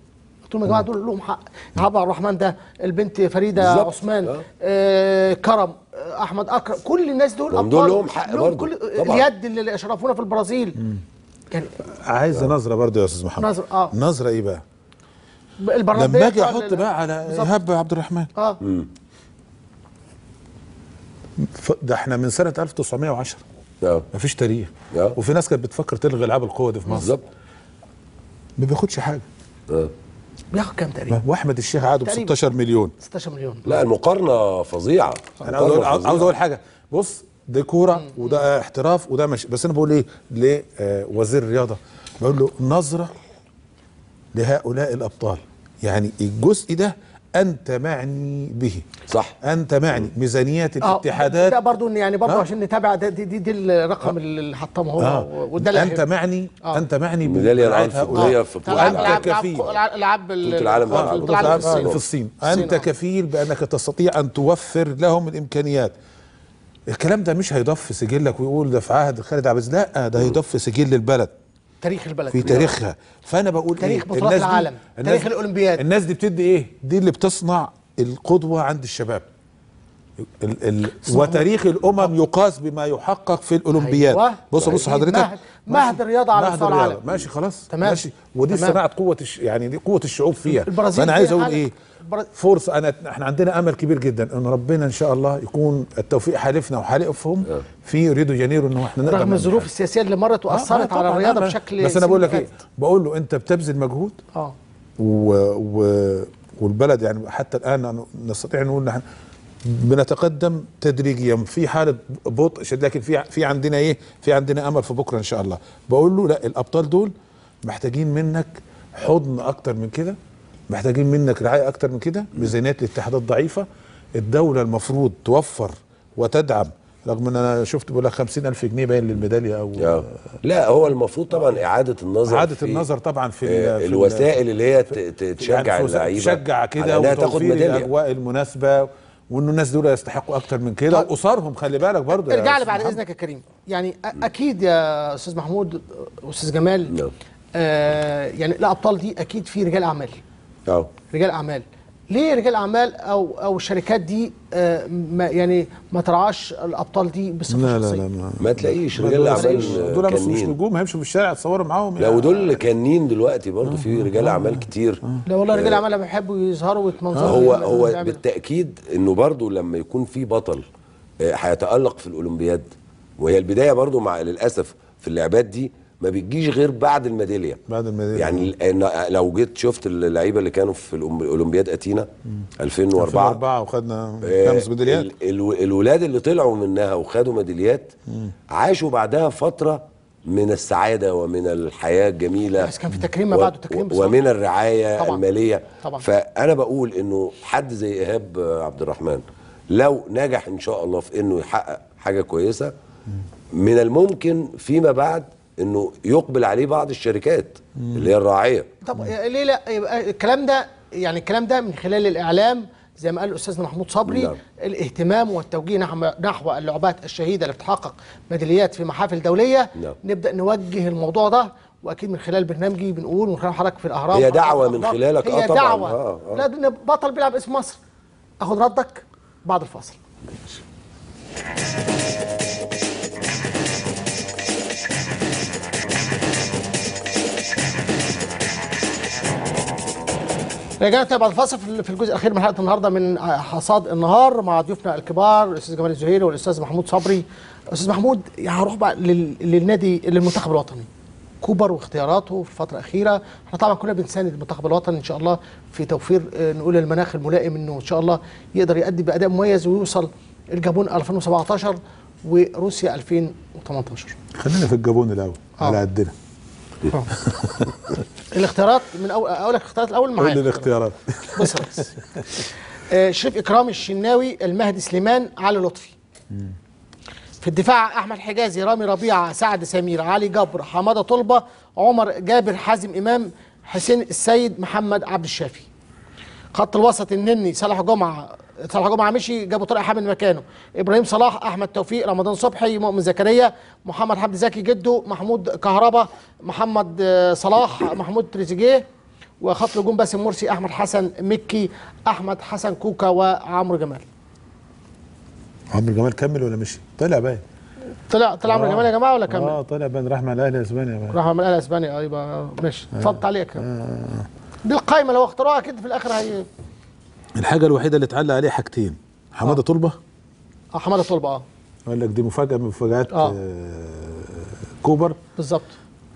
قلت لهم يا جماعه دول لهم حق عبد الرحمن ده البنت فريده بالزبط. عثمان آه. آه كرم آه احمد اكرم كل الناس دول ابطال دول لهم حق برضه كل اليد اللي اشرفونا في البرازيل كان عايز آه. نظره برضه يا استاذ محمد نظره اه نظره ايه بقى؟ لما اجي احط بقى على ايهاب عبد الرحمن اه مم. ده احنا من سنه 1910 اه مفيش تاريخ اه وفي ناس كانت بتفكر تلغي العاب القوه دي في مصر بالظبط ما بياخدش حاجه اه بياخد كام تقريبا؟ واحمد الشيخ عاده ب 16 مليون 16 مليون لا المقارنه فظيعه انا عاوز اقول عاوز اقول حاجه بص دي كوره وده احتراف وده مش بس انا بقول ايه لوزير آه الرياضه بقول له نظره لهؤلاء الابطال يعني الجزء ده انت معني به صح انت معني ميزانيات آه، الاتحادات ده برضو يعني برضو آه. عشان نتابع ده دي, دي, دي الرقم آه. اللي حطمه هو آه. وده اللي انت معني آه. انت معني ميداليه العنف في انت كفيل العاب العالم آه. في الصين انت كفيل بانك تستطيع ان توفر لهم الامكانيات الكلام ده مش هيضاف في سجلك ويقول ده في عهد خالد عبد لا ده هيضاف في سجل البلد تاريخ البلد في تاريخها فانا بقول إيه؟ تاريخ إيه؟ بطولات العالم تاريخ الاولمبياد الناس دي بتدي ايه دي اللي بتصنع القدوه عند الشباب ال ال وتاريخ إيه؟ الامم أه. يقاس بما يحقق في الاولمبياد أيوة. بص بص يعني حضرتك مهد, مهد الرياضه على مستوى العالم ماشي خلاص تمام ماشي ودي صناعه قوه الش... يعني دي قوه الشعوب فيها البرازيل انا عايز اقول ايه فرصه انا احنا عندنا امل كبير جدا ان ربنا ان شاء الله يكون التوفيق حالفنا وحالفهم آه. في ريو جانيرو ان احنا نقدر رغم الظروف السياسيه اللي مرت آه، واثرت آه على الرياضه آه، بشكل بس انا بقول لك ايه بقول له انت بتبذل مجهود اه و... و... والبلد يعني حتى الان نستطيع نقول نحن بنتقدم تدريجيا في حاله بطء شديد لكن في في عندنا ايه في عندنا امل في بكره ان شاء الله بقول له لا الابطال دول محتاجين منك حضن اكتر من كده محتاجين منك رعايه اكتر من كده ميزانيات الاتحادات ضعيفه الدوله المفروض توفر وتدعم رغم ان انا شفت بيقول لك 50000 جنيه باين للميداليه او يا. لا هو المفروض طبعا اعاده النظر اعاده النظر طبعا في, آه، في الوسائل اللي هي تشجع اللعيبه تشجع كده وتوفير الاجواء المناسبه وانه الناس دول يستحقوا اكتر من كده وقصارهم خلي بالك برضه ارجع لي بعد اذنك يا كريم يعني اكيد يا استاذ محمود واستاذ جمال نعم. آه يعني الابطال دي اكيد في رجال اعمال أو. رجال اعمال ليه رجال اعمال او او الشركات دي آه، ما يعني ما ترعاش الابطال دي بصفه لا لا لا ما, ما تلاقيش رجال اعمال دول مش مش نجوم هيمشوا في الشارع تصوروا معاهم لو يعني. دول آه. كانين دلوقتي برضه في آه. رجال اعمال كتير لا والله رجال اعمال بيحبوا يظهروا ويتمنظروا هو هو بالتاكيد انه برضه لما يكون في بطل هيتالق في الاولمبياد وهي البدايه برضه مع للاسف في اللعبات دي ما بتجيش غير بعد الميداليه بعد الميداليه يعني لو جيت شفت اللعيبه اللي كانوا في الاولمبياد اتينا 2004 2004 وخدنا خمس آه، ميداليات الولاد اللي طلعوا منها وخدوا ميداليات عاشوا بعدها فتره من السعادة ومن الحياة الجميلة بس كان في تكريم ما بعده تكريم بصراحة. ومن الرعاية طبعًا. المالية طبعًا. فأنا بقول إنه حد زي إيهاب عبد الرحمن لو نجح إن شاء الله في إنه يحقق حاجة كويسة من الممكن فيما بعد انه يقبل عليه بعض الشركات مم. اللي هي الراعيه طب ليه لا يبقى الكلام ده يعني الكلام ده من خلال الاعلام زي ما قال الاستاذ محمود صبري نعم. الاهتمام والتوجيه نحو اللعبات الشهيده اللي بتحقق ميداليات في محافل دوليه نعم. نبدا نوجه الموضوع ده واكيد من خلال برنامجي بنقول من خلال حضرتك في الاهرام هي دعوه من خلالك هي آه طبعا دعوه آه آه. لا بطل بيلعب اسم مصر اخد ردك بعد الفاصل ماشي. رجعنا تاني بعد الفاصل في الجزء الاخير من حلقه النهارده من حصاد النهار مع ضيوفنا الكبار الاستاذ جمال الزهيري والاستاذ محمود صبري استاذ محمود يعني هروح بقى للنادي للمنتخب الوطني كوبر واختياراته في الفتره الاخيره احنا طبعا كلنا بنساند المنتخب الوطني ان شاء الله في توفير آه، نقول المناخ الملائم انه ان شاء الله يقدر يؤدي باداء مميز ويوصل الجابون 2017 وروسيا 2018 خلينا في الجابون الاول آه. على قدنا <laughs> الاختيارات من اول اقول لك الاختيارات الاول معايا قول الاختيارات <laughs> بص بس آه، شريف اكرامي الشناوي المهدي سليمان علي لطفي في الدفاع احمد حجازي رامي ربيعه سعد سمير علي جبر حماده طلبه عمر جابر حازم امام حسين السيد محمد عبد الشافي خط الوسط النني صالح جمعه صلاح جمعه مشي جابوا طارق حامد مكانه ابراهيم صلاح احمد توفيق رمضان صبحي مؤمن زكريا محمد حمدي زكي جده محمود كهربا محمد آه، صلاح محمود تريزيجيه وخط الهجوم باسم مرسي احمد حسن مكي احمد حسن كوكا وعمرو جمال عمرو جمال كمل ولا مشي طلع باين طلع طلع عمرو آه. جمال يا جماعه ولا كمل اه طلع باين راح مع الاهلي اسبانيا راح مع الاهلي اسبانيا أيوة، اه يبقى ماشي اتفضل عليك دي آه. القايمه لو اخترعها كده في الاخر هي الحاجه الوحيده اللي اتعلق عليه حاجتين حماده آه. طلبه اه حماده طلبه اه قال لك دي مفاجاه من مفاجات آه. آه، كوبر بالظبط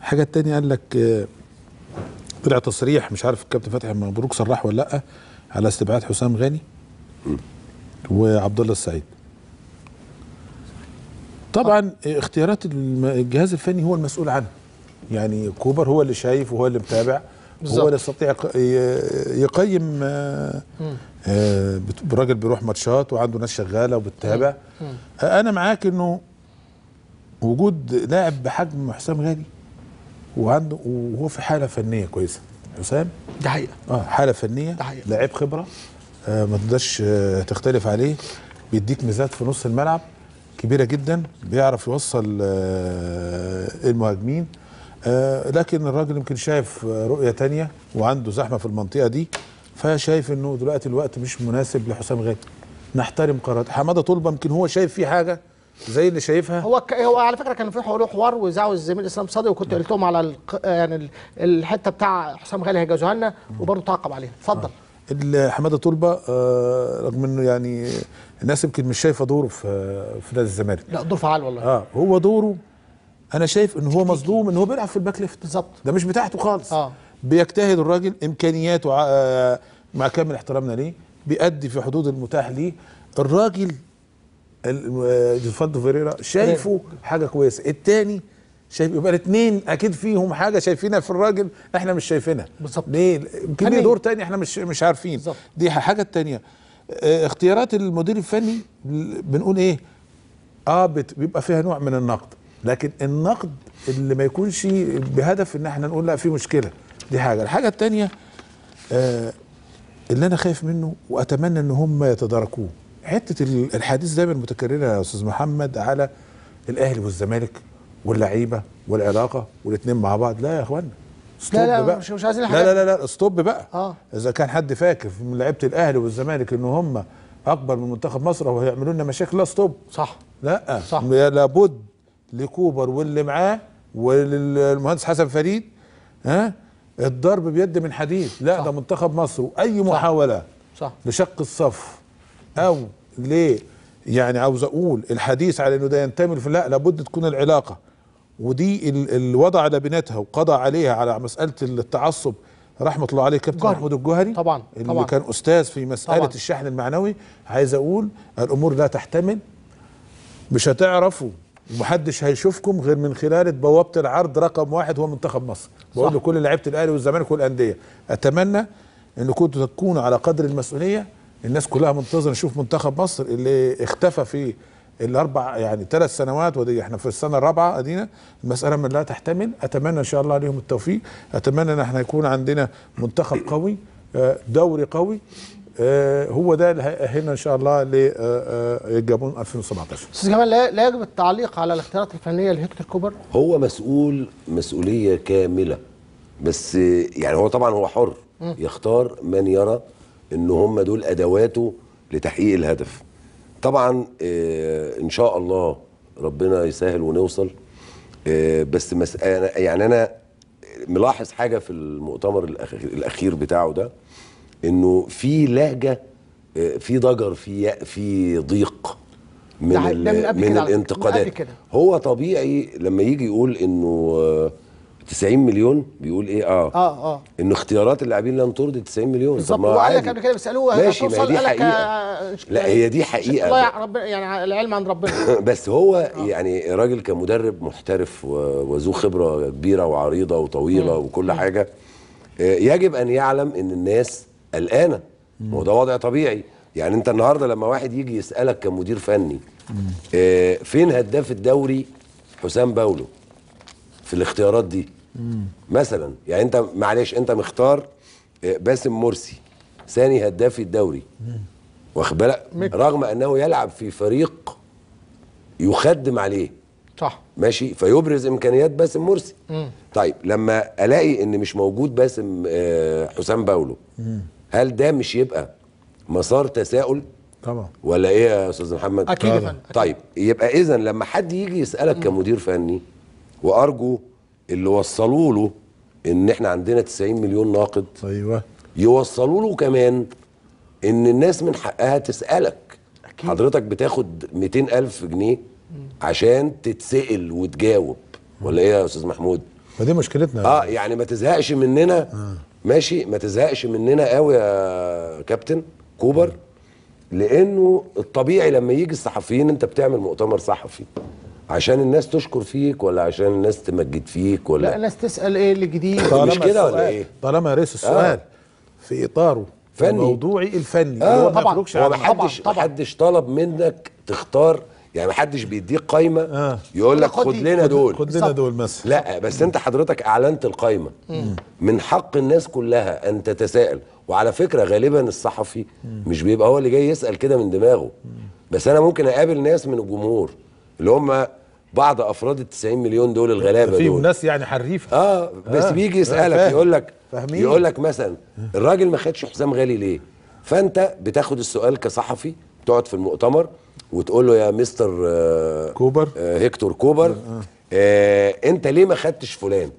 الحاجه الثانيه قال لك آه، طلع تصريح مش عارف الكابتن فتحي مبروك صرح ولا لا على استبعاد حسام غاني وعبد الله السعيد طبعا اختيارات الجهاز الفني هو المسؤول عنها يعني كوبر هو اللي شايف وهو اللي متابع هو اللي يستطيع يقيم آه، آه، براجل بيروح ماتشات وعنده ناس شغاله وبتتابع آه، انا معاك انه وجود لاعب بحجم حسام غالي وعنده وهو في حاله فنيه كويسه حسام ده حقيقه اه حاله فنيه لعيب خبره آه ما تقدرش آه تختلف عليه بيديك ميزات في نص الملعب كبيره جدا بيعرف يوصل آه المهاجمين آه، لكن الراجل يمكن شايف رؤيه تانية وعنده زحمه في المنطقه دي فشايف انه دلوقتي الوقت مش مناسب لحسام غالي نحترم قرارات حماده طلبه يمكن هو شايف فيه حاجه زي اللي شايفها هو ك... هو على فكره كان في حوار حوار وزعوا الزميل اسلام صادق وكنت نعم. قلت لهم على يعني ال... يعني الحته بتاع حسام غالي هيجوزوها لنا وبرضه تعقب عليها اتفضل آه. حماده طلبه آه رغم انه يعني الناس يمكن مش شايفه دوره في في نادي الزمالك لا دوره فعال والله اه هو دوره انا شايف ان هو مظلوم ان هو بيلعب في الباك ليفت بالظبط ده مش بتاعته خالص اه بيجتهد الراجل امكانياته آه مع كامل احترامنا ليه بيأدي في حدود المتاح ليه الراجل آه، جيفالدو فيريرا شايفه إيه. حاجه كويسه التاني شايف يبقى الاثنين اكيد فيهم حاجه شايفينها في الراجل احنا مش شايفينها بالظبط ليه يمكن ليه يعني دور تاني احنا مش مش عارفين بالزبط. دي حاجه الثانيه اه اختيارات المدير الفني بنقول ايه اه بيبقى فيها نوع من النقد لكن النقد اللي ما يكونش بهدف ان احنا نقول لا في مشكله دي حاجه الحاجه الثانيه آه، اللي انا خايف منه واتمنى ان هم يتداركوه حته الحديث دايما متكرره يا استاذ محمد على الاهلي والزمالك واللعيبه والعلاقه والاثنين مع بعض لا يا اخوانا لا لا بقى. مش مش عايزين حاجه لا لا لا استوب بقى آه. اذا كان حد فاكر من لعيبه الاهلي والزمالك ان هم اكبر من منتخب مصر وهيعملوا لنا مشاكل لا استوب صح لا صح لابد لكوبر واللي معاه والمهندس حسن فريد ها الضرب بيد من حديد لا ده منتخب مصر واي محاوله صح. لشق الصف او ليه يعني عاوز اقول الحديث على انه ده ينتمي لا لابد تكون العلاقه ودي الوضع على بناتها وقضى عليها على مساله التعصب رحمه الله عليه كابتن محمود الجوهري طبعا اللي طبعا. كان استاذ في مساله طبعا. الشحن المعنوي عايز اقول الامور لا تحتمل مش هتعرفوا ومحدش هيشوفكم غير من خلال بوابه العرض رقم واحد هو منتخب مصر بقول لكل لعيبه الاهلي والزمالك والانديه اتمنى ان كنتوا تكونوا على قدر المسؤوليه الناس كلها منتظره نشوف منتخب مصر اللي اختفى في الاربع يعني ثلاث سنوات ودي احنا في السنه الرابعه ادينا المساله من لا تحتمل اتمنى ان شاء الله عليهم التوفيق اتمنى ان احنا يكون عندنا منتخب قوي آه، دوري قوي آه، هو ده اللي هيأهلنا ان شاء الله للجابون آه، آه، 2017 استاذ جمال لا يجب التعليق على الاختيارات الفنيه لهيكتور كوبر هو مسؤول مسؤوليه كامله بس يعني هو طبعا هو حر يختار من يرى ان هم دول ادواته لتحقيق الهدف طبعا ان شاء الله ربنا يسهل ونوصل بس مس... يعني انا ملاحظ حاجه في المؤتمر الاخير بتاعه ده انه في لهجه آه، في ضجر في في ضيق من ال من الانتقادات من هو طبيعي لما يجي يقول انه 90 آه، مليون بيقول ايه اه اه اه ان اختيارات اللاعبين لن ترضي 90 مليون بالظبط وقال لك قبل كده بيسالوه ماشي ما دي حقيقه آه، لا هي دي حقيقه الله ربنا يعني العلم عند ربنا <laughs> بس هو آه. يعني راجل كمدرب محترف وذو خبره كبيره وعريضه وطويله مم. وكل مم. حاجه يجب ان يعلم ان الناس قلقانه ما هو ده وضع طبيعي يعني انت النهارده لما واحد يجي يسالك كمدير فني اه فين هداف الدوري حسام باولو في الاختيارات دي مثلا يعني انت معلش انت مختار آه، باسم مرسي ثاني هداف الدوري واخد بالك رغم انه يلعب في فريق يخدم عليه صح ماشي فيبرز امكانيات باسم مرسي مم. طيب لما الاقي ان مش موجود باسم آه، حسام باولو مم. هل ده مش يبقى مسار تساؤل طبعا ولا ايه يا استاذ محمد اكيد طبعا. طيب يبقى اذا لما حد يجي يسالك مم. كمدير فني وارجو اللي وصلوا له ان احنا عندنا 90 مليون ناقد ايوه يوصلوا له كمان ان الناس من حقها تسالك أكيد. حضرتك بتاخد 200000 جنيه عشان تتسال وتجاوب ولا ايه يا استاذ محمود فدي مشكلتنا اه يعني ما تزهقش مننا آه. ماشي ما تزهقش مننا قوي يا كابتن كوبر لانه الطبيعي لما يجي الصحفيين انت بتعمل مؤتمر صحفي عشان الناس تشكر فيك ولا عشان الناس تمجد فيك ولا لا الناس تسال ايه اللي جديد مش كده ولا ايه طالما يا ريس آه. السؤال آه. في اطاره فني موضوعي الفني آه. هو طبعا هو محدش طبعا محدش طلب منك تختار يعني ما حدش بيديك قايمه آه. يقول لك خد لنا دول خد لنا دول مثلا لا بس انت حضرتك اعلنت القايمه من حق الناس كلها ان تتساءل وعلى فكره غالبا الصحفي مش بيبقى هو اللي جاي يسال كده من دماغه بس انا ممكن اقابل ناس من الجمهور اللي هم بعض افراد ال 90 مليون دول الغلابه دول في ناس يعني حريفه اه بس آه. بيجي يسالك يقول لك يقول لك مثلا الراجل ما خدش حسام غالي ليه فانت بتاخد السؤال كصحفي تقعد في المؤتمر وتقول له يا مستر آه، كوبر آه، هيكتور كوبر آه، انت ليه ما خدتش فلان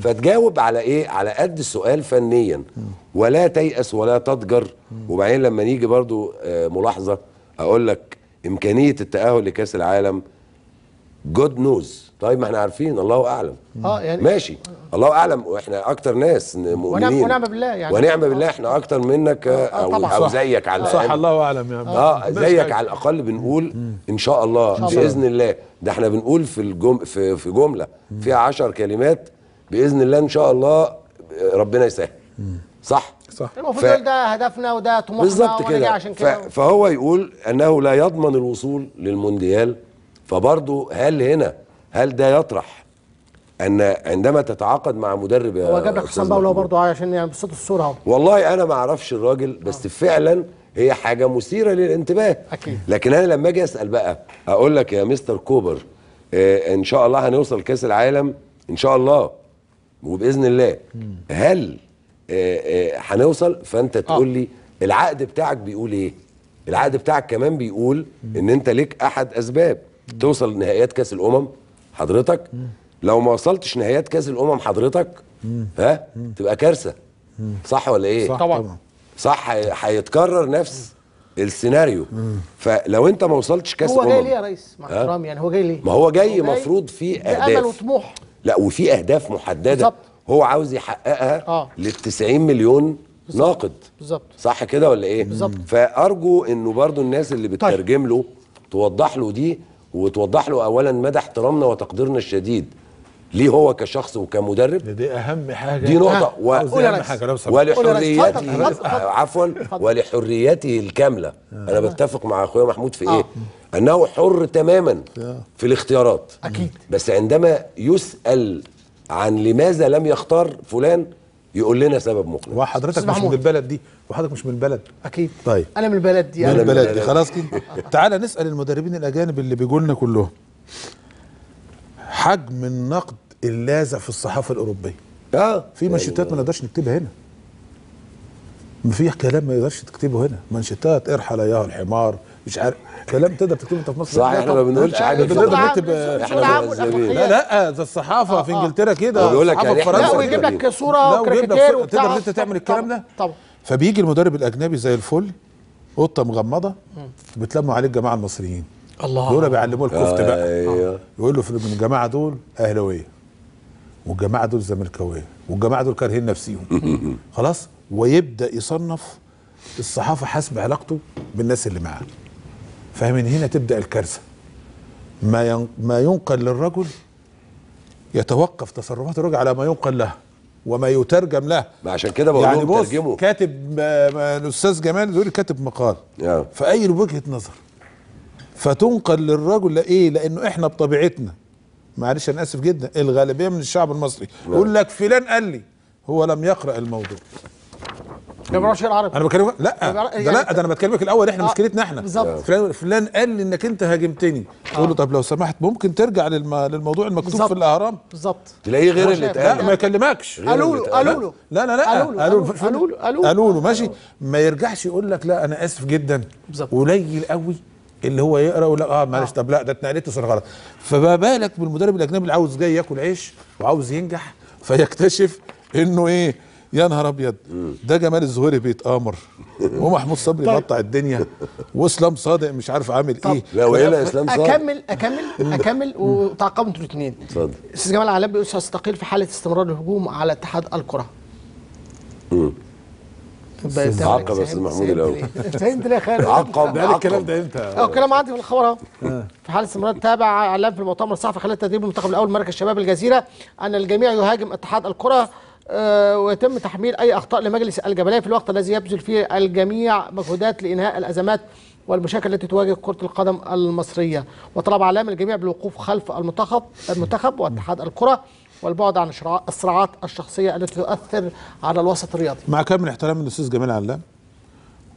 فتجاوب على ايه على قد السؤال فنيا ولا تيأس ولا تضجر وبعدين لما نيجي برضو ملاحظه اقول لك امكانيه التاهل لكاس العالم جود نوز طيب ما احنا عارفين الله اعلم اه يعني ماشي الله اعلم واحنا اكتر ناس مؤمنين ونعم بالله يعني ونعم بالله آه. احنا اكتر منك آه، آه، او طبعا او زيك على الاقل صح الله اعلم يا اه زيك على الاقل بنقول ان شاء الله باذن الله ده احنا بنقول في الجم في, في جمله فيها 10 كلمات باذن الله ان شاء الله ربنا يسهل صح صح المفروض ف... ده هدفنا وده طموحنا بالظبط كده, عشان كده ف... فهو يقول انه لا يضمن الوصول للمونديال فبرضه هل هنا هل ده يطرح ان عندما تتعاقد مع مدرب هو جاب لك حسام باولو برضه عشان يعني بصوت الصوره اهو والله انا ما اعرفش الراجل بس أوه. فعلا هي حاجه مثيره للانتباه أكيد. لكن انا لما اجي اسال بقى اقول لك يا مستر كوبر إيه ان شاء الله هنوصل كاس العالم ان شاء الله وباذن الله هل آه، آه، هنوصل إيه إيه فانت آه. تقول لي العقد بتاعك بيقول ايه العقد بتاعك كمان بيقول ان انت ليك احد اسباب توصل نهائيات كاس الامم حضرتك لو ما وصلتش نهايات كاس الامم حضرتك ها تبقى كارثه صح ولا ايه صح طبعا صح هيتكرر نفس السيناريو فلو انت ما وصلتش كاس الامم هو جاي ليه يا ريس مع احترامي يعني هو جاي ليه ما هو جاي مفروض في اهداف امل وطموح لا وفي اهداف محدده بالظبط هو عاوز يحققها آه. لل 90 مليون بالزبط. ناقد بالظبط صح كده ولا ايه بالظبط فارجو انه برضو الناس اللي طيب. بتترجم له توضح له دي وتوضح له اولا مدى احترامنا وتقديرنا الشديد ليه هو كشخص وكمدرب دي اهم حاجه دي نقطه و... ولحريته آه، عفوا ولحريته الكامله آه. انا بتفق مع اخويا محمود في آه. ايه انه حر تماما آه. في الاختيارات اكيد بس عندما يسال عن لماذا لم يختار فلان يقول لنا سبب مقنع وحضرتك مش من البلد دي وحضرتك مش من البلد اكيد طيب انا من البلد دي من البلد, دي خلاص كده <laughs> تعالى نسال المدربين الاجانب اللي بيجوا لنا كلهم حجم النقد اللاذع في الصحافه الاوروبيه اه في يعني مانشيتات ما نقدرش نكتبها هنا ما في كلام ما يقدرش تكتبه هنا مانشيتات ارحل ايها الحمار مش عارف كلام تقدر تكتبه انت في مصر صح احنا ما بنقولش حاجه تقدر تكتب احنا مؤذبين لا لا ده الصحافه آه في آه. انجلترا كده هو بيقول لك يعني فرنسا لا ويجيب لك صوره كريكاتير وبتاع تقدر انت تعمل الكلام ده طبعا فبيجي المدرب الاجنبي زي الفل قطه مغمضه بتلموا عليه الجماعه المصريين الله دول بيعلموه الكفت بقى أيوه. يقول له من الجماعه دول اهلاويه والجماعه دول زملكاويه والجماعه دول كارهين نفسيهم <laughs> خلاص ويبدا يصنف الصحافه حسب علاقته بالناس اللي معاه فمن هنا تبدا الكارثه ما ما ينقل للرجل يتوقف تصرفات الرجل على ما ينقل له وما يترجم له ما عشان كده بقول يعني بص ترجمه. كاتب الاستاذ جمال دول كاتب مقال yeah. آه. فاي وجهه نظر فتنقل للرجل لايه لانه احنا بطبيعتنا معلش انا اسف جدا الغالبيه من الشعب المصري نعم. يقول لك فلان قال لي هو لم يقرا الموضوع ما بيعرفش العربي انا بكلمك لا ده يعني لا ده انا بكلمك الاول احنا آه مشكلتنا احنا بالظبط فلان, فلان قال لي انك انت هاجمتني اقول آه. له طب لو سمحت ممكن ترجع للم... للموضوع المكتوب بالزبط. في الاهرام بالظبط تلاقيه غير اللي اتقال ما يكلمكش قالوا له قالوا له لا لا لا قالوا له قالوا له قالوا له ماشي ما يرجعش يقول لك لا انا اسف جدا بالظبط قليل قوي اللي هو يقرا ولا اه, آه. معلش طب لا ده اتنقلت صار غلط فما بالك بالمدرب الاجنبي اللي عاوز جاي ياكل عيش وعاوز ينجح فيكتشف انه ايه يا نهار ابيض ده جمال الزهيري بيتامر <laughs> ومحمود صبري طيب. بطع الدنيا واسلام صادق مش عارف عامل ايه لا وهنا اسلام صادق اكمل اكمل اكمل وتعاقبوا انتوا الاثنين اتفضل استاذ جمال علام بيقول سيستقيل في حاله استمرار الهجوم على اتحاد الكره عقب إيه؟ استاذ محمود الاول انت يا خالد عقب ده الكلام ده امتى اه الكلام عندي في الخبر اهو في حال استمرار تابع اعلام في المؤتمر الصحفي خلال تدريب المنتخب الاول مركز شباب الجزيره ان الجميع يهاجم اتحاد الكره آه، ويتم تحميل أي أخطاء لمجلس الجبلية في الوقت الذي يبذل فيه الجميع مجهودات لإنهاء الأزمات والمشاكل التي تواجه كرة القدم المصرية وطلب علام الجميع بالوقوف خلف المنتخب المنتخب واتحاد الكرة والبعد عن الصراعات الشخصية التي تؤثر على الوسط الرياضي مع كامل احترام الأستاذ جمال علام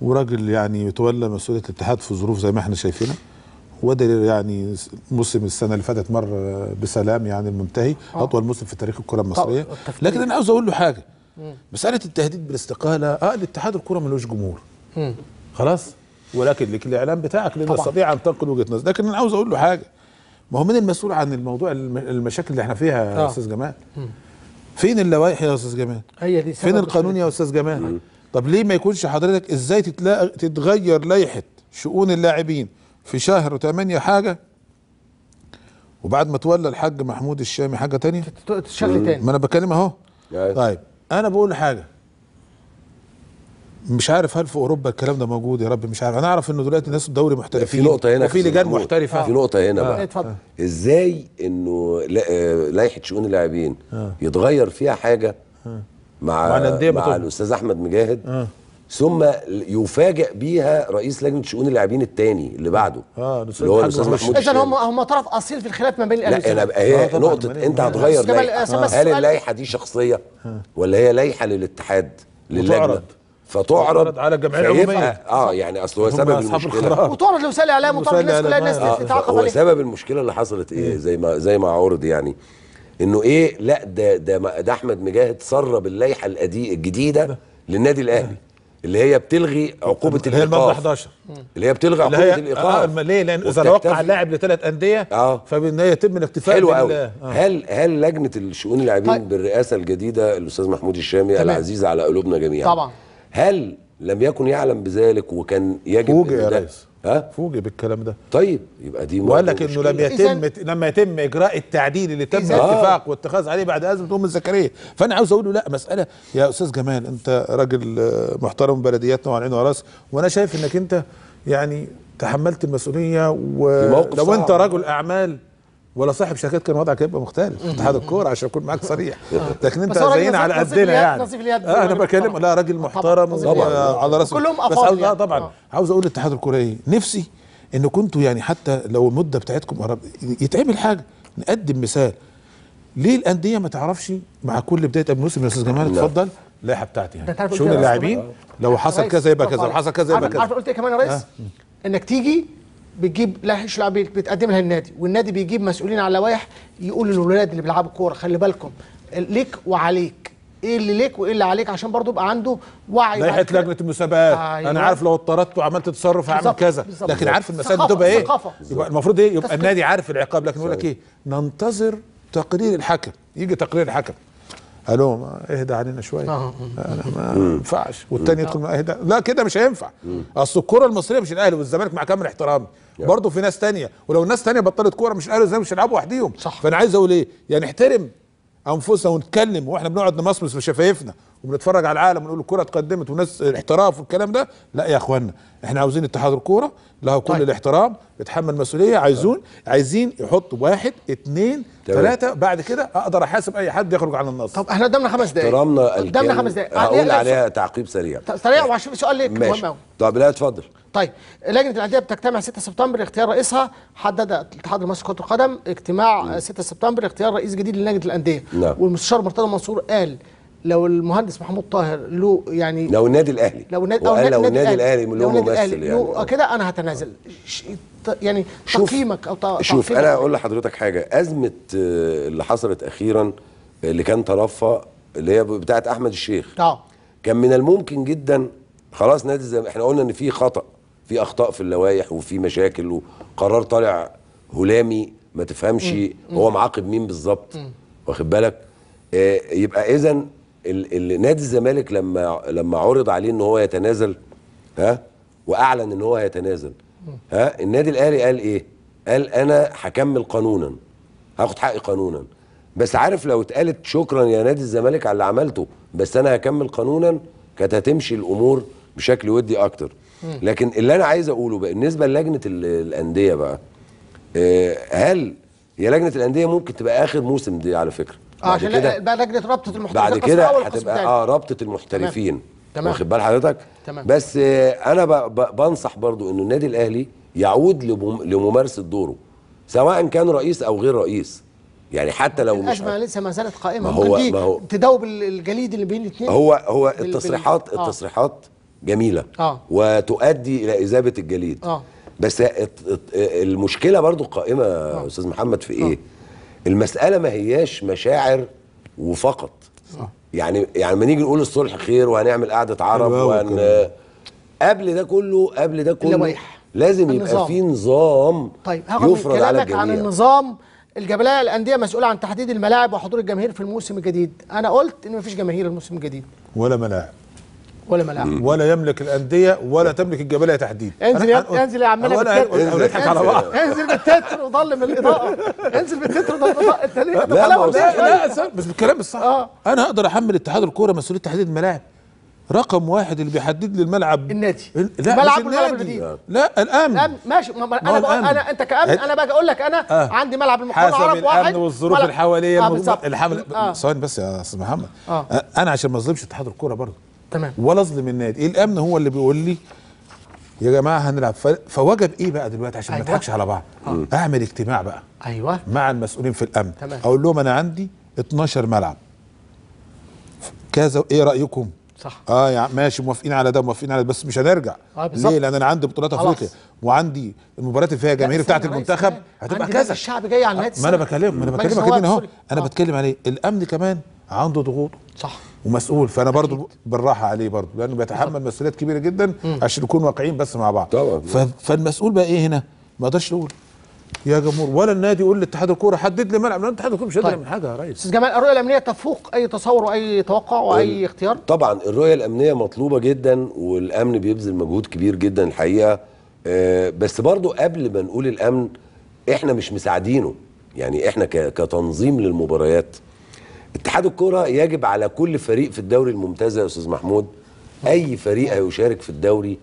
وراجل يعني يتولى مسؤولية الاتحاد في ظروف زي ما احنا شايفينها وده يعني موسم السنه اللي فاتت مر بسلام يعني المنتهي أوه. اطول موسم في تاريخ الكره المصريه لكن انا عاوز اقول له حاجه مساله التهديد بالاستقاله اه الاتحاد الكره ملوش جمهور مم. خلاص ولكن لك الاعلام بتاعك لا تستطيع ان تنقل وجهه نظر لكن انا عاوز اقول له حاجه ما هو من المسؤول عن الموضوع المشاكل اللي احنا فيها يا آه. استاذ جمال مم. فين اللوائح يا استاذ جمال هي دي فين القانون يا استاذ جمال طب ليه ما يكونش حضرتك ازاي تتغير لائحه شؤون اللاعبين في شهر وثمانية حاجة وبعد ما تولى الحاج محمود الشامي حاجة تانية تشغل تاني ما أنا بكلم أهو طيب أنا بقول حاجة مش عارف هل في اوروبا الكلام ده موجود يا رب مش عارف انا اعرف انه دلوقتي ناس الدوري محترفين في نقطه هنا وفي لجان محترفه في نقطه هنا آه. بقى اتفضل آه. ازاي انه آه، لائحه شؤون اللاعبين آه. يتغير فيها حاجه آه. مع مع, مع الاستاذ احمد مجاهد آه. ثم يفاجئ بيها رئيس لجنه شؤون اللاعبين الثاني اللي بعده آه اللي هو الاستاذ محمود اذا هم هم طرف اصيل في الخلاف ما بين لا انا هي آه نقطه انت هتغير لائحه هل اللائحه دي شخصيه آه. ولا هي لائحه للاتحاد للجنه فتعرض على الجمعيه العموميه اه يعني اصل هو سبب المشكله وتعرض لوسائل الاعلام وتعرض الناس كلها الناس تتعاقب آه، هو سبب المشكله اللي حصلت إيه؟, ايه زي ما زي ما عرض يعني انه ايه لا ده ده ده احمد مجاهد سرب اللائحه الجديده للنادي الاهلي اللي هي بتلغي عقوبه الايقاف هي الماده 11 اللي هي بتلغي عقوبه الايقاف آه ليه لان اذا وقع اللاعب لثلاث انديه اه فبالنهايه يتم الاتفاق حلو آه. هل هل لجنه الشؤون اللاعبين طيب. بالرئاسه الجديده الاستاذ محمود الشامي العزيز على قلوبنا جميعا طبعا هل لم يكن يعلم بذلك وكان يجب فوجئ يا ريس ها فوجئ بالكلام ده طيب يبقى دي وقال لك انه لم يتم لما يتم اجراء التعديل اللي تم الاتفاق واتخاذ عليه بعد ازمه ام الزكريا فانا عاوز اقول له لا مساله يا استاذ جمال انت راجل آه، محترم بلدياتنا وعلى عين وراس وانا شايف انك انت يعني تحملت المسؤوليه ولو انت رجل اعمال ولا صاحب شركات كان وضعك هيبقى مختلف اتحاد الكوره عشان اكون معاك صريح لكن انت زينا على قدنا يعني آه انا بكلم لا راجل محترم طبعا على راسه كلهم بس يعني. اه طبعا آه. عاوز اقول اتحاد الكوره ايه نفسي ان كنتوا يعني حتى لو المده بتاعتكم قرب يتعمل حاجه نقدم مثال ليه الانديه ما تعرفش مع كل بدايه قبل الموسم يا استاذ جمال اتفضل اللائحه بتاعتي يعني شؤون اللاعبين لو حصل كذا يبقى كذا لو حصل كذا يبقى كذا عارف قلت ايه كمان يا ريس آه. انك تيجي بتجيب لائحه بتقدم بتقدمها النادي والنادي بيجيب مسؤولين على لوائح يقول للولاد اللي بيلعبوا كوره خلي بالكم ليك وعليك ايه اللي ليك وايه اللي عليك عشان برضه يبقى عنده وعي لائحه لجنه المسابقات آه انا عارف لو اضطردت وعملت تصرف هعمل كذا بالزبط. لكن عارف المسائل بتبقى ايه ثقافة. يبقى المفروض ايه يبقى النادي عارف العقاب لكن يقول لك ايه ننتظر تقرير الحكم يجي تقرير الحكم الو اهدى علينا شويه آه. انا ما ينفعش والتاني آه. يدخل اهدى لا كده مش هينفع اصل الكره المصريه مش الاهلي والزمالك مع كامل احترامي برضه في ناس تانية ولو الناس تانية بطلت كوره مش الاهلي والزمالك مش هيلعبوا لوحديهم صح فانا عايز اقول ايه يعني احترم انفسنا ونتكلم واحنا بنقعد نمصمص في شفايفنا وبنتفرج على العالم ونقول الكوره اتقدمت وناس احتراف والكلام ده لا يا اخوانا احنا عاوزين اتحاد الكوره له كل طيب. الاحترام بيتحمل مسؤوليه عايزون عايزين يحطوا واحد اثنين ثلاثه بعد كده اقدر احاسب اي حد يخرج عن النص طب احنا قدامنا خمس دقائق احترامنا قدامنا خمس دقائق هقول إيه؟ عليها تعقيب سريع سريع يعني. وعشان سؤال ليك مهم قوي طب لا اتفضل طيب لجنه الاندية بتجتمع 6 سبتمبر لاختيار رئيسها حدد الاتحاد المصري لكره القدم اجتماع م. 6 سبتمبر لاختيار رئيس جديد للجنه الانديه نعم. والمستشار مرتضى منصور قال لو المهندس محمود طاهر له يعني لو النادي الاهلي لو النادي او لو النادي الاهلي اللي هو ممثل يعني آه، كده انا هتنازل يعني تقييمك او تقييمك شوف انا اقول لحضرتك حاجه ازمه آه، اللي حصلت اخيرا اللي كان طرفها اللي هي بتاعه احمد الشيخ اه كان من الممكن جدا خلاص نادي زي احنا قلنا ان في خطا في اخطاء في اللوائح وفي مشاكل وقرار طالع هلامي ما تفهمش مم. هو معاقب مين بالظبط واخد بالك آه، يبقى اذا نادي الزمالك لما لما عرض عليه ان هو يتنازل ها واعلن ان هو هيتنازل ها النادي الاهلي قال ايه؟ قال انا هكمل قانونا هاخد حقي قانونا بس عارف لو اتقالت شكرا يا نادي الزمالك على اللي عملته بس انا هكمل قانونا كانت هتمشي الامور بشكل ودي اكتر لكن اللي انا عايز اقوله بقى بالنسبه للجنه الانديه بقى آه، هل يا لجنه الانديه ممكن تبقى اخر موسم دي على فكره عشان كده بقى لجنه رابطه المحترفين بعد كده هتبقى اه رابطه المحترفين تمام واخد بال حضرتك تمام بس آه، انا بنصح برضو انه النادي الاهلي يعود لممارسه دوره سواء كان رئيس او غير رئيس يعني حتى لو مش ما لسه ما زالت قائمه ما هو ما هو تداوب الجليد اللي بين الاثنين هو هو التصريحات بال... التصريحات آه. جميله آه. وتؤدي الى اذابه الجليد آه. بس آه، المشكله برضو قائمه آه. استاذ محمد في ايه آه. المساله ما هياش مشاعر وفقط يعني يعني ما نيجي نقول الصلح خير وهنعمل قعده عرب وهن قبل ده كله قبل ده كله لوائح لازم النظام. يبقى في نظام طيب يفرض على الجميع عن النظام الجبلية الانديه مسؤوله عن تحديد الملاعب وحضور الجماهير في الموسم الجديد انا قلت ان مفيش جماهير الموسم الجديد ولا ملاعب ولا ملاعب ولا يملك الانديه ولا تملك الجبليه تحديدا انزل يا أنا انزل يا عمنا بالتتر على بعض انزل بالتتر وضلم الاضاءه انزل بالتتر وضلم الاضاءه انت ليه لا بس بالكلام الصح آه. انا اقدر احمل اتحاد الكوره مسؤوليه تحديد الملاعب رقم واحد اللي بيحدد لي الملعب النادي لا الملعب النادي الجديد لا الامن الامن ماشي ما انا بقول انا انت كامن إيه؟ انا باجي اقول لك انا آه. عندي ملعب المحور العرب الأمن واحد الامن والظروف الحواليه آه الحمل آه. ثواني آه. بس يا استاذ محمد آه. انا عشان ما اظلمش اتحاد الكوره برضه تمام ولا اظلم النادي إيه الامن هو اللي بيقول لي يا جماعه هنلعب فوجب ايه بقى دلوقتي عشان أيوة. ما نضحكش على بعض أوه. اعمل اجتماع بقى ايوه مع المسؤولين في الامن تمام. اقول لهم انا عندي 12 ملعب كذا ايه رايكم صح اه يا يعني ماشي موافقين على ده موافقين على ده بس مش هنرجع آه ليه لان انا عندي بطولات افريقيا وعندي المباريات اللي فيها جماهير بتاعت المنتخب هتبقى كذا الشعب جاي على النادي ما انا بكلمه ما انا بكلمك كده اهو انا آه. بتكلم عليه الامن كمان عنده ضغوط صح ومسؤول فانا برضو بالراحه عليه برضو لانه بيتحمل مسؤوليات كبيره جدا مم. عشان نكون واقعيين بس مع بعض طبعا فالمسؤول بقى ايه هنا ما اقدرش اقول يا جمهور ولا النادي يقول لاتحاد الكوره حدد لي ملعب لان اتحاد الكوره مش هيقدر طيب. من حاجه يا ريس استاذ جمال الرؤيه الامنيه تفوق اي تصور واي توقع واي اختيار طبعا الرؤيه الامنيه مطلوبه جدا والامن بيبذل مجهود كبير جدا الحقيقه آه بس برضو قبل ما نقول الامن احنا مش مساعدينه يعني احنا كتنظيم للمباريات اتحاد الكرة يجب على كل فريق في الدوري الممتاز يا استاذ محمود اي فريق هيشارك في الدوري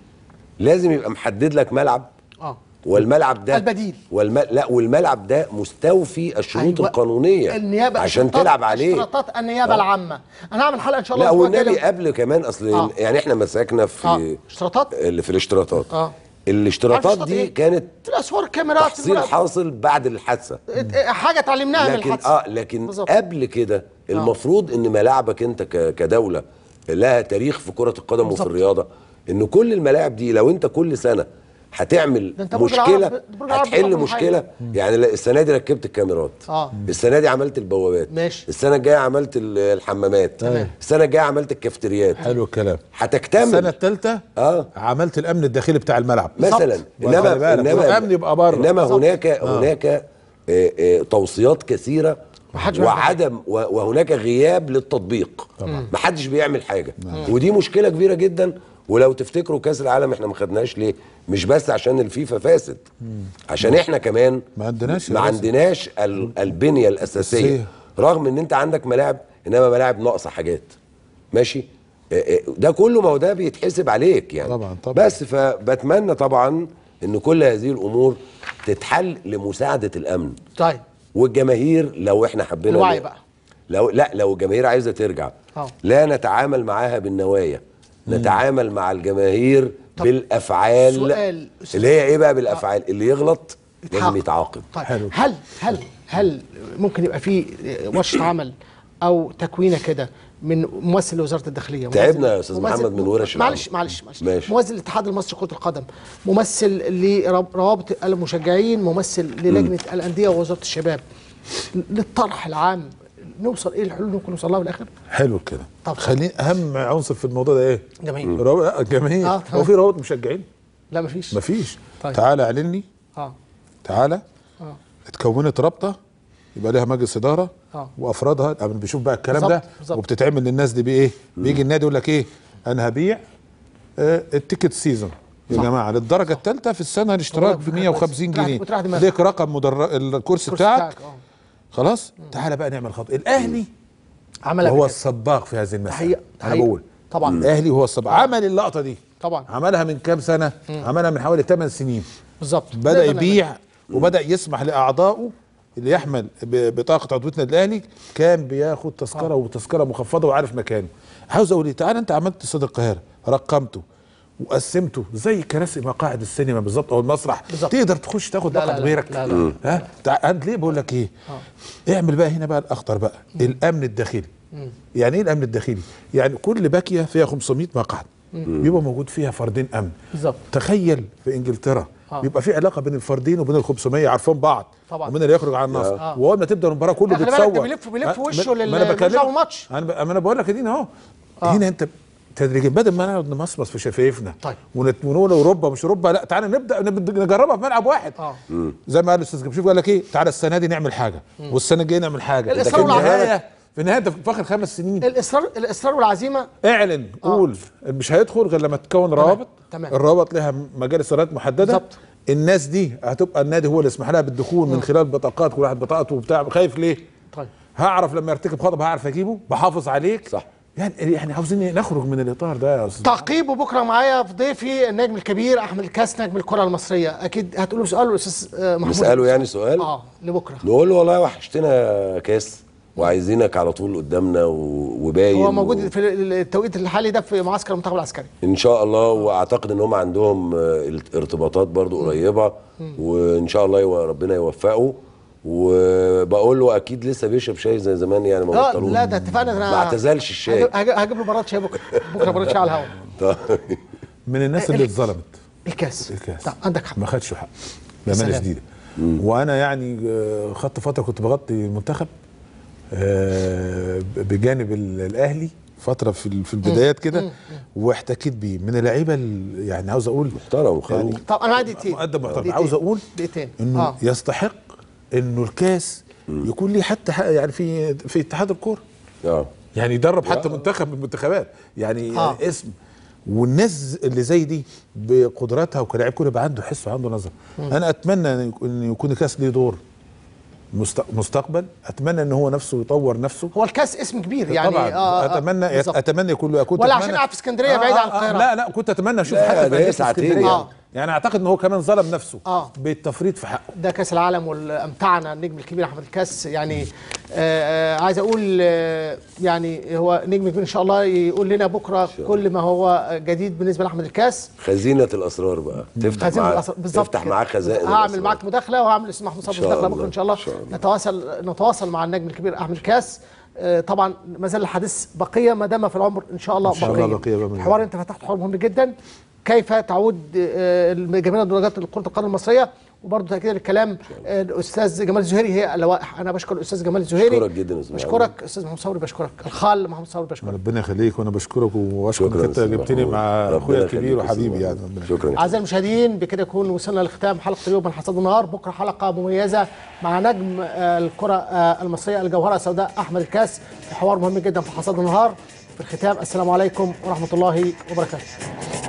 لازم يبقى محدد لك ملعب اه والملعب ده البديل والم... لا والملعب ده مستوفي الشروط أيوة. القانونيه النيابة عشان تلعب عليه اشتراطات النيابه آه. العامه انا هعمل حلقه ان شاء الله لا والنبي قبل كمان اصل آه. يعني احنا مساكنا في آه. اشتراطات اللي في الاشتراطات آه. الاشتراطات دي إيه؟ كانت الاسوار كاميرات تحصيل حاصل بعد الحادثه إيه، إيه، حاجه اتعلمناها من الحادثه اه لكن بالزبط. قبل كده آه. المفروض ان ملاعبك انت كدوله لها تاريخ في كره القدم بالزبط. وفي الرياضه ان كل الملاعب دي لو انت كل سنه هتعمل مشكله هتحل مشكله يعني السنه دي ركبت الكاميرات آه. السنه دي عملت البوابات ماشي. السنه الجايه عملت الحمامات تمام. السنه الجايه عملت الكافتريات حلو الكلام هتكتمل السنه الثالثه اه عملت الامن الداخلي بتاع الملعب مثلا انما انما الامن يبقى بره انما هناك آه. هناك آه، آه، توصيات كثيره وعدم وهناك غياب للتطبيق محدش بيعمل حاجه مم. نعم. ودي مشكله كبيره جدا ولو تفتكروا كاس العالم احنا ما خدناش ليه مش بس عشان الفيفا فاسد عشان احنا كمان ما عندناش ما عندناش البنيه الاساسيه رغم ان انت عندك ملاعب انما ملاعب ناقصه حاجات ماشي إيه، إيه، ده كله ما هو ده بيتحسب عليك يعني طبعا طبعا بس فبتمنى طبعا ان كل هذه الامور تتحل لمساعده الامن طيب والجماهير لو احنا حبينا الوعي بقى لو لا لو الجماهير عايزه ترجع أوه. لا نتعامل معاها بالنوايا نتعامل مع الجماهير بالافعال سؤال اللي هي ايه بقى بالافعال اللي يغلط لازم يتعاقب طيب هل هل هل ممكن يبقى في ورشه عمل او تكوينه كده من ممثل وزاره الداخليه تعبنا يا استاذ محمد من ورش معلش معلش معلش ممثل الاتحاد المصري لكره القدم ممثل لروابط المشجعين ممثل للجنه الانديه ووزاره الشباب للطرح العام نوصل ايه الحلول ممكن نوصل لها بالاخر حلو كده طب خلينا اهم عنصر في الموضوع ده ايه جماهير رو... جماهير آه هو في روابط مشجعين لا مفيش مفيش طيب. تعالى اعلني اه تعالى اه اتكونت رابطه يبقى لها مجلس اداره آه. وافرادها قبل يعني بيشوف بقى الكلام بزبط. ده بزبط. وبتتعمل للناس دي بايه بيجي النادي يقول لك ايه انا هبيع آه التيكت سيزون يا صح. جماعه للدرجه الثالثه في السنه الاشتراك ب 150 جنيه ليك رقم مدر... الكرسي بتاعك, بتاعك. آه. خلاص تعالى بقى نعمل خط الاهلي عمل هو الصباغ في هذه المساله انا بقول طبعا الاهلي هو الصباغ عمل اللقطه دي طبعا عملها من كام سنه مم. عملها من حوالي 8 سنين بالظبط بدا يبيع وبدا يسمح لاعضائه اللي يحمل بطاقه عضويه الاهلي كان بياخد تذكره آه. وتذكره مخفضه وعارف مكانه عاوز اقول ايه تعالى انت عملت استاد القاهره رقمته وقسمته زي كراسي مقاعد السينما بالظبط او المسرح بالزبط. تقدر تخش تاخد مقعد غيرك لا لا ها انت ليه بقول لك ايه آه. اعمل بقى هنا بقى الاخطر بقى مم. الامن الداخلي مم. يعني ايه الامن الداخلي يعني كل باكيه فيها 500 مقعد بيبقى موجود فيها فردين امن بالظبط تخيل في انجلترا آه. بيبقى في علاقه بين الفردين وبين ال 500 عارفين بعض طبعا ومين اللي يخرج على النصر آه. واول ما تبدا المباراه كله بيتصور بيلف بيلف وشه للماتش انا انا بقول لك دي اهو آه. هنا انت تدريجيا بدل ما نقعد نمصمص في شفايفنا طيب ونقول اوروبا مش اوروبا لا تعالى نبدا نجربها في ملعب واحد اه زي ما قال الاستاذ كبشوف قال لك ايه تعالى السنه دي نعمل حاجه والسنه الجايه نعمل حاجه الاصرار والعزيمه في النهايه انت في اخر خمس سنين الاصرار الاصرار والعزيمه اعلن آه. قول مش هيدخل غير لما تكون روابط تمام. الروابط لها مجال قرارات محدده بالظبط الناس دي هتبقى النادي هو اللي يسمح لها بالدخول مم. من خلال بطاقات كل واحد بطاقته وبتاع خايف ليه؟ طيب هعرف لما يرتكب خطأ هعرف اجيبه بحافظ عليك صح يعني يعني عاوزين نخرج من الاطار ده يا استاذ تعقيبه بكره معايا في ضيفي النجم الكبير احمد الكاس نجم الكره المصريه اكيد هتقول له سؤال الاستاذ آه، محمود نساله يعني سؤال اه لبكره نقول له والله وحشتنا يا كاس وعايزينك على طول قدامنا وباين هو موجود و... في التوقيت الحالي ده في معسكر المنتخب العسكري ان شاء الله واعتقد ان هم عندهم آه، ارتباطات برضو قريبه وان شاء الله ربنا يوفقه وبقول له اكيد لسه بيشرب شاي زي زمان يعني ما بطلوش لا ده اتفقنا ما اعتزلش الشاي هجيب له براد شاي بكره بكره مرات شاي على الهواء <laughs> طيب من الناس اللي اتظلمت الكاس الكاس طب عندك حق ما خدش حق بامانه شديده وانا يعني آه، خدت فتره كنت بغطي المنتخب آه، بجانب الاهلي فتره في في البدايات كده واحتكيت بيه من اللعيبه يعني عاوز اقول محترم وخلوق يعني طب انا عندي دقيقتين مقدم محترم عاوز اقول دقيقتين انه آه. يستحق انه الكاس يكون ليه حتى يعني في في اتحاد الكوره اه يعني يدرب حتى منتخب من المنتخبات يعني آه. اسم والناس اللي زي دي بقدراتها وكلاعب كوره يبقى عنده حس وعنده نظر مم. انا اتمنى ان يكون الكاس ليه دور مستقبل اتمنى ان هو نفسه يطور نفسه هو الكاس اسم كبير يعني طبعا آه, آه، اتمنى آه اتمنى يكون له كنت ولا عشان قاعد في اسكندريه آه بعيد عن آه، آه، القاهره لا لا كنت اتمنى اشوف حتى في اسكندريه آه. يعني اعتقد ان هو كمان ظلم نفسه آه. بالتفريط في حقه ده كاس العالم والامتعنا النجم الكبير احمد الكاس يعني آه آه عايز اقول آه يعني هو نجم كبير ان شاء الله يقول لنا بكره كل ما هو جديد بالنسبه لاحمد الكاس خزينه الاسرار بقى تفتح خزينة معاه الأسرار. بالظبط تفتح معاه خزائن هعمل معاك مداخله وهعمل اسم محمود صبري مداخله بكره ان شاء الله, إن شاء الله. نتواصل نتواصل مع النجم الكبير احمد الكاس آه، طبعا ما زال الحديث بقيه ما دام في العمر ان شاء الله بقيه, إن شاء الله بقية الحوار انت فتحت حوار مهم جدا كيف تعود آه، جميع درجات كره القدم المصريه وبرضه تاكيدا الكلام آه، الاستاذ جمال الزهيري هي اللوائح انا بشكر الاستاذ جمال الزهيري بشكرك جدا استاذ بشكرك استاذ محمد صبري بشكرك الخال محمد صبري بشكرك ربنا يخليك وانا بشكرك واشكر انت جبتني مع اخويا الكبير وحبيبي يعني شكرا اعزائي المشاهدين بكده يكون وصلنا لختام حلقه اليوم من حصاد النهار بكره حلقه مميزه مع نجم آه، الكره المصريه الجوهره السوداء احمد الكاس في حوار مهم جدا في حصاد النهار في الختام السلام عليكم ورحمه الله وبركاته